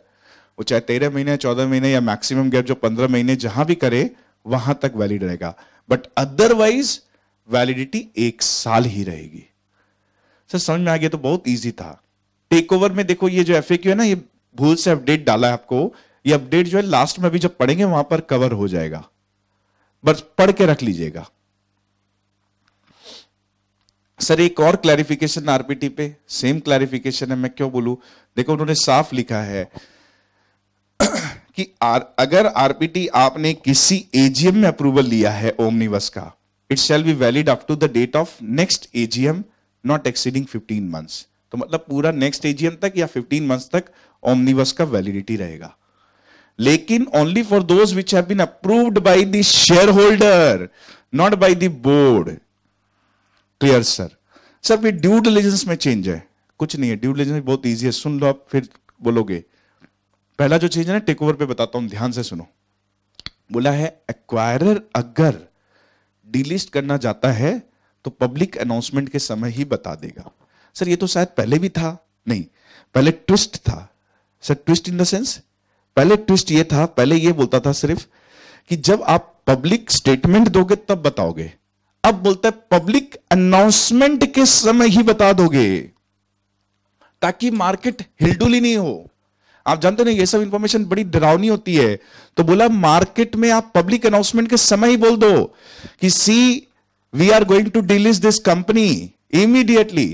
वो चाहे तेरह महीने चौदह महीने या मैक्सिमम गैप जो पंद्रह महीने जहां भी करे वहां तक वैलिड रहेगा बट अदरवाइज वैलिडिटी एक साल ही रहेगी सर समझ में आ गया तो बहुत ईजी था टेक ओवर में देखो ये जो एफ है ना ये भूल से अपडेट डाला है आपको ये अपडेट जो है लास्ट में अभी जब पढ़ेंगे वहां पर कवर हो जाएगा बस पढ़ के रख लीजिएगा सर एक और क्लैरिफिकेशन आरपीटी पे सेम क्लैरिफिकेशन है मैं क्यों बोलू देखो उन्होंने साफ लिखा है कि आर, अगर आरपीटी आपने किसी एजीएम में अप्रूवल लिया है ओमनिवस का it shall be valid up to the date of next AGM not exceeding 15 months तो मतलब पूरा नेक्स्ट एजीएम तक या 15 मंथ्स तक ओमनिवस का वैलिडिटी रहेगा लेकिन only for those which have been approved by the share holder not by the board clear sir sir ये ड्यू डिलीजेंस में चेंज है कुछ नहीं है ड्यू डिलीजेंस बहुत ईजी है सुन लो आप फिर बोलोगे पहला जो चीज है ना टेक ओवर पे बताता हूं ध्यान से सुनो बोला है एक्वायरर अगर डीलिस्ट करना चाहता है तो पब्लिक अनाउंसमेंट के समय ही बता देगा सर ये तो शायद पहले भी था नहीं पहले ट्विस्ट था sir twist in the sense पहले ट्विस्ट ये था पहले ये बोलता था सिर्फ कि जब आप पब्लिक स्टेटमेंट दोगे तब बताओगे अब बोलता है पब्लिक अनाउंसमेंट के समय ही बता दोगे ताकि मार्केट हिलडुल नहीं हो आप जानते ना ये सब इंफॉर्मेशन बड़ी डरावनी होती है तो बोला मार्केट में आप पब्लिक अनाउंसमेंट के समय ही बोल दो कि see we are going to is this company immediately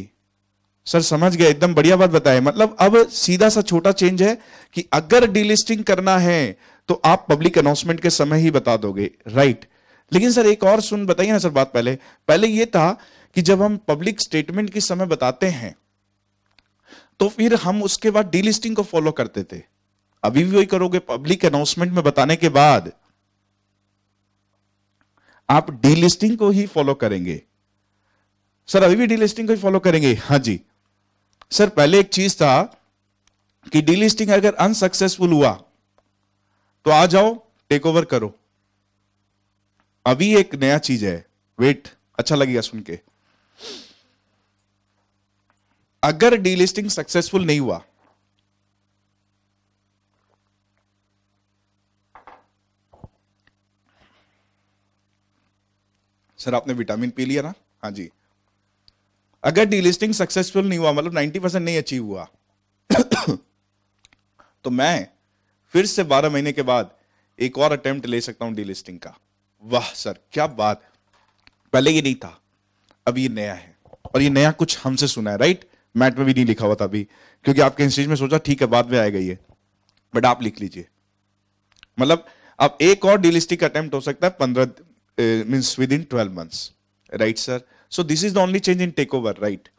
sir समझ गए एकदम बढ़िया बात बताए मतलब अब सीधा सा छोटा चेंज है कि अगर डीलिस्टिंग करना है तो आप पब्लिक अनाउंसमेंट के समय ही बता दोगे राइट लेकिन सर एक और सुन बताइए ना सर बात पहले पहले यह था कि जब हम पब्लिक स्टेटमेंट के समय बताते हैं तो फिर हम उसके बाद डीलिस्टिंग को फॉलो करते थे अभी भी वही करोगे पब्लिक अनाउंसमेंट में बताने के बाद आप डीलिस्टिंग को ही फॉलो करेंगे सर अभी भी डीलिस्टिंग को ही फॉलो करेंगे हाँ जी सर पहले एक चीज था कि डीलिस्टिंग अगर अनसक्सेसफुल हुआ तो आ जाओ टेक ओवर करो अभी एक नया चीज है वेट अच्छा लगेगा सुन के अगर डीलिस्टिंग सक्सेसफुल नहीं हुआ सर आपने विटामिन पी लिया ना हाँ जी अगर डीलिस्टिंग सक्सेसफुल नहीं हुआ मतलब 90 परसेंट नहीं अचीव हुआ तो मैं फिर से 12 महीने के बाद एक और अटेम्प्ट ले सकता हूं डीलिस्टिंग का वाह सर क्या बात पहले ये नहीं था अब ये नया है और ये नया कुछ हमसे सुना है राइट मैट में भी नहीं लिखा हुआ था अभी क्योंकि आपके इंस्टीज में सोचा ठीक है बाद में आएगा ये बट आप लिख लीजिए मतलब अब एक और डिलिस्टिक अटेम्प्ट हो सकता है पंद्रह means within twelve months right sir so this is the only change in take over right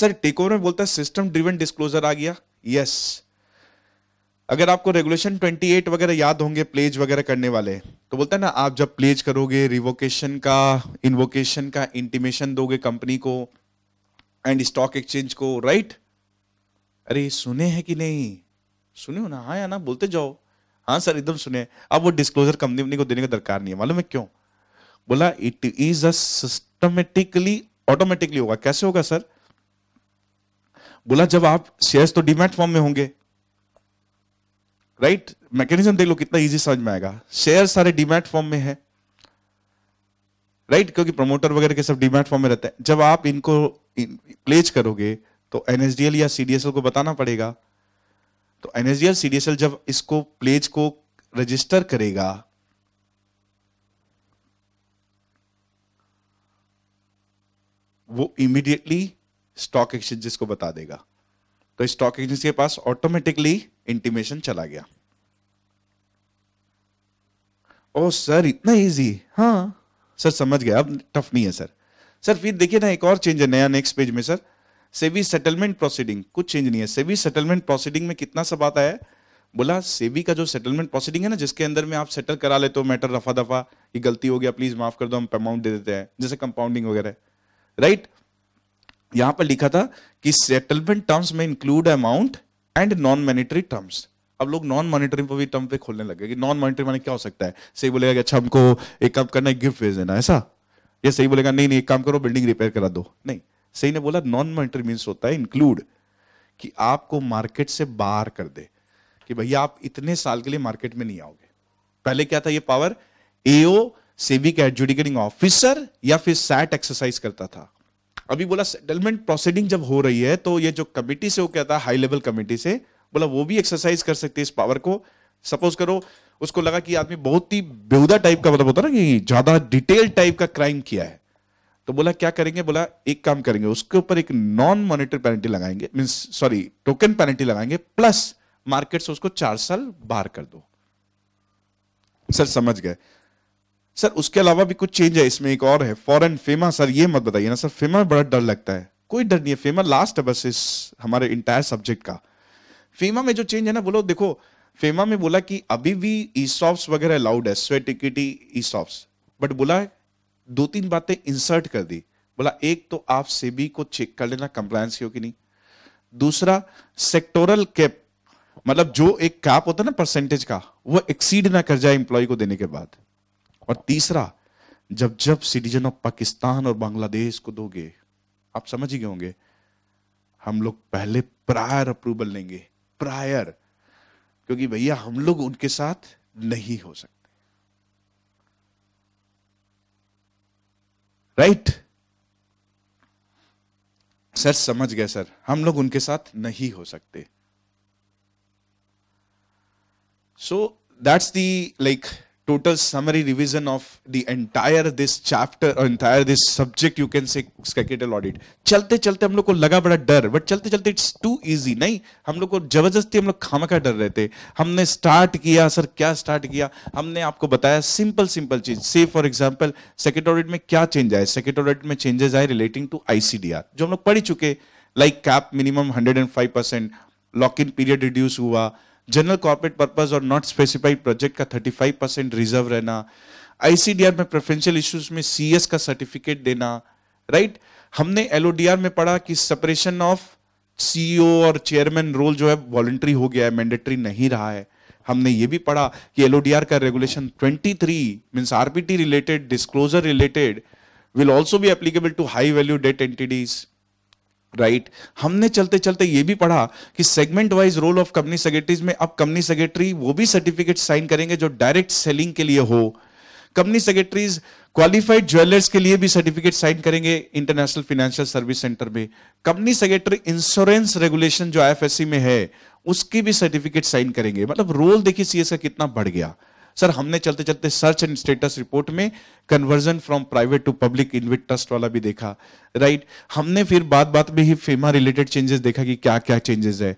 sir take over में बोलता है सिस्टम ड्रिवन डिस्क्लोजर आ गया यस yes. अगर आपको रेगुलेशन 28 वगैरह याद होंगे प्लेज वगैरह करने वाले तो बोलता है ना आप जब प्लेज करोगे रिवोकेशन का इन्वोकेशन का इंटीमेशन दोगे कंपनी को एंड स्टॉक एक्सचेंज को राइट अरे सुने हैं कि नहीं सुने हो ना हाँ या ना बोलते जाओ हाँ सर एकदम सुने अब वो डिस्क्लोजर कंपनी को देने का दरकार नहीं है मालूम है क्यों बोला it is a systematically automatically होगा कैसे होगा सर बोला जब आप शेयर्स तो डिमेट फॉर्म में होंगे राइट मैकेनिज्म देख लो कितना इजी समझ में आएगा शेयर सारे डिमेट फॉर्म में है राइट क्योंकि प्रमोटर वगैरह के सब डिमेट फॉर्म में रहते हैं जब आप इनको प्लेज करोगे तो एनएसडीएल या सीडीएसएल को बताना पड़ेगा तो एनएसडीएल सीडीएसएल जब इसको प्लेज को रजिस्टर करेगा वो इमीडिएटली स्टॉक एक्सचेंजेस को बता देगा तो स्टॉक एक्सचेंज के पास ऑटोमेटिकली इंटीमेशन चला गया ओ oh, सर इतना इजी हाँ सर समझ गया अब टफ नहीं है सर सर फिर देखिए ना एक और चेंज है नया नेक्स्ट पेज में सर सेवी सेटलमेंट प्रोसीडिंग कुछ चेंज नहीं है सेवी सेटलमेंट प्रोसीडिंग में कितना सब आता है बोला सेवी का जो सेटलमेंट प्रोसीडिंग है ना जिसके अंदर में आप सेटल करा लेते हो मैटर रफा दफा ये गलती हो गया प्लीज माफ कर दो हम अमाउंट दे देते हैं जैसे कंपाउंडिंग वगैरह राइट यहां पर लिखा था कि सेटलमेंट टर्म्स में include amount and non monetary terms अब लोग नॉन मॉनिटरिंग पर भी टर्म पे खोलने लगे कि नॉन मॉनिटरिंग माने क्या हो सकता है सही बोलेगा कि अच्छा हमको एक काम करना है गिफ्ट भेज देना ऐसा ये सही बोलेगा नहीं नहीं एक काम करो बिल्डिंग रिपेयर करा दो नहीं सही ने बोला नॉन मॉनिटरी मीन्स होता है इंक्लूड कि आपको मार्केट से बाहर कर दे कि भैया आप इतने साल के लिए मार्केट में नहीं आओगे पहले क्या था ये पावर एओ सेविक एडजुडिकेटिंग ऑफिसर या फिर सैट एक्सरसाइज करता था अभी बोला सेटलमेंट प्रोसीडिंग जब हो रही है तो ये जो कमेटी से वो कहता है हाई लेवल कमेटी से बोला वो भी एक्सरसाइज कर सकते इस पावर को सपोज करो उसको लगा कि आदमी बहुत ही बेहुदा टाइप का मतलब होता ना कि ज्यादा डिटेल टाइप का क्राइम किया है तो बोला क्या करेंगे बोला एक काम करेंगे उसके ऊपर एक नॉन मॉनिटर पेनल्टी लगाएंगे मीन सॉरी टोकन पेनल्टी लगाएंगे प्लस मार्केट से उसको चार साल बाहर कर दो सर समझ गए सर उसके अलावा भी कुछ चेंज है इसमें एक और है फॉरन फेमा सर ये मत बताइए ना सर फेमा बड़ा डर लगता है कोई डर नहीं है फेमा लास्ट है बस इस हमारे इंटायर सब्जेक्ट का फेमा में जो चेंज है ना बोलो देखो फेमा में बोला कि अभी भी ई सॉफ्ट वगैरह अलाउड है sweat equity ESOP but बोला दो तीन बातें इंसर्ट कर दी बोला एक तो आप सेबी को चेक कर लेना कंप्लायंस की हो कि नहीं दूसरा सेक्टोरल कैप मतलब जो एक कैप होता है ना परसेंटेज का वो एक्सीड ना कर जाए इंप्लॉय को देने के बाद और तीसरा जब जब सिटीजन ऑफ पाकिस्तान और बांग्लादेश को दोगे आप समझ ही गए होंगे हम लोग पहले प्रायर अप्रूवल लेंगे प्रायर क्योंकि भैया हम लोग उनके साथ नहीं हो सकते राइट right? सर समझ गए सर हम लोग उनके साथ नहीं हो सकते so that's the like total summary revision of the entire this chapter or entire this subject you can say capital audit चलते चलते हम लोग को लगा बड़ा डर बट चलते चलते इट्स टू इजी नहीं हम लोग को जबरदस्ती हम लोग खामा का डर रहे थे हमने स्टार्ट किया सर क्या स्टार्ट किया हमने आपको बताया सिंपल सिंपल चीज से फॉर एग्जाम्पल सेक्रेट ऑडिट में क्या चेंज आए सेक्रेट ऑडिट में चेंजेस आए रिलेटिंग टू आईसीडीआर जो हम लोग पढ़ी चुके like cap minimum hundred and five percent lock in period reduce हुआ जनरल कॉर्पोरेट पर्पज और नॉट स्पेसिफाइड प्रोजेक्ट का 35 परसेंट रिजर्व रहना आईसीडीआर में प्रेफरेंशियल इश्यूज में सीएस का सर्टिफिकेट देना राइट हमने एलओडीआर में पढ़ा कि सेपरेशन ऑफ सीईओ और चेयरमैन रोल जो है वॉलेंट्री हो गया है मैंडेटरी नहीं रहा है हमने ये भी पढ़ा कि एलओडीआर का regulation 23 three means RPT related disclosure related will also भी applicable to high value debt entities right हमने चलते चलते ये भी पढ़ा कि segment wise role of company secretaries में अब कंपनी सेक्रेटरी वो भी सर्टिफिकेट साइन करेंगे जो डायरेक्ट सेलिंग के लिए हो कंपनी सेक्रेटरीज क्वालिफाइड ज्वेलर्स के लिए भी सर्टिफिकेट साइन करेंगे इंटरनेशनल फाइनेंशियल सर्विस सेंटर में कंपनी सेक्रेटरी इंश्योरेंस रेगुलेशन जो आईएफएससी में है उसकी भी सर्टिफिकेट साइन करेंगे मतलब रोल देखिए सीएस का कितना बढ़ गया सर हमने चलते चलते सर्च एंड स्टेटस रिपोर्ट में conversion from private to public InvIT trust वाला भी देखा राइट हमने फिर बात बात में ही फेमा रिलेटेड चेंजेस देखा कि क्या क्या चेंजेस है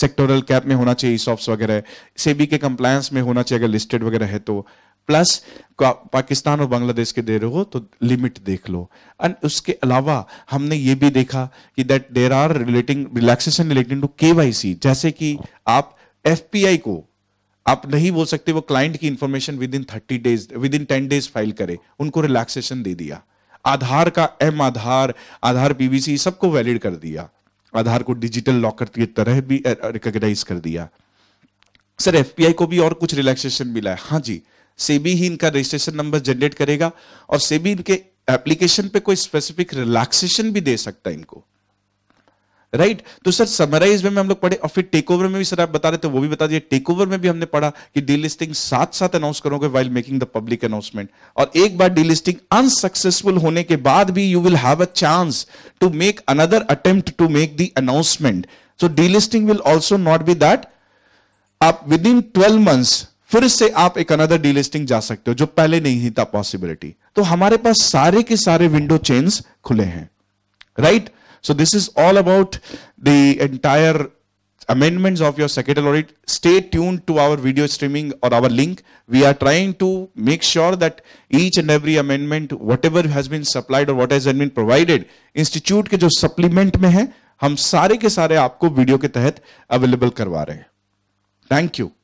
सेक्टोरल कैप में होना चाहिए सॉफ्ट वगैरह सेबी के कंप्लायंस में होना चाहिए अगर लिस्टेड वगैरह है तो प्लस पाकिस्तान और बांग्लादेश के दे रहे हो तो लिमिट देख लो एंड उसके अलावा हमने ये भी देखा कि that there are relating relaxation relating to के जैसे कि आप एफ को आप नहीं बोल सकते वो क्लाइंट की information within thirty days within ten days file करे उनको रिलैक्सेशन दे दिया आधार का एम आधार आधार पीवीसी सबको वैलिड कर दिया आधार को डिजिटल लॉकर की तरह भी रिकॉग्नाइज कर दिया सर एफपीआई को भी और कुछ रिलैक्सेशन मिला है हाँ जी सेबी ही इनका रजिस्ट्रेशन नंबर जनरेट करेगा और सेबी इनके एप्लीकेशन पे कोई स्पेसिफिक रिलैक्सेशन भी दे सकता है इनको राइट right? तो सर समराइज में हम लोग पढ़े और फिर टेक ओवर में भी सर आप बता रहे थे वो भी बता दिए टेक ओवर में भी हमने पढ़ा कि डीलिस्टिंग साथ साथ अनाउंस करोगे while making the public announcement और एक बार डीलिस्टिंग अनसक्सेसफुल होने के बाद भी you will have a chance to make another attempt to make the announcement so delisting will also not be that आप विद इन ट्वेल्व मंथस फिर से आप एक अनदर डीलिस्टिंग जा सकते हो जो पहले नहीं था पॉसिबिलिटी तो हमारे पास सारे के सारे विंडो चेन्स खुले हैं right right? So this is all about the entire amendments of your secretarial audit. Stay tuned to our video streaming or our link. We are trying to make sure that each and every amendment, whatever has been supplied or what has been provided, institute ke jo supplement mein hai hum sare ke sare aapko video ke तहत available karwa rahe hain thank you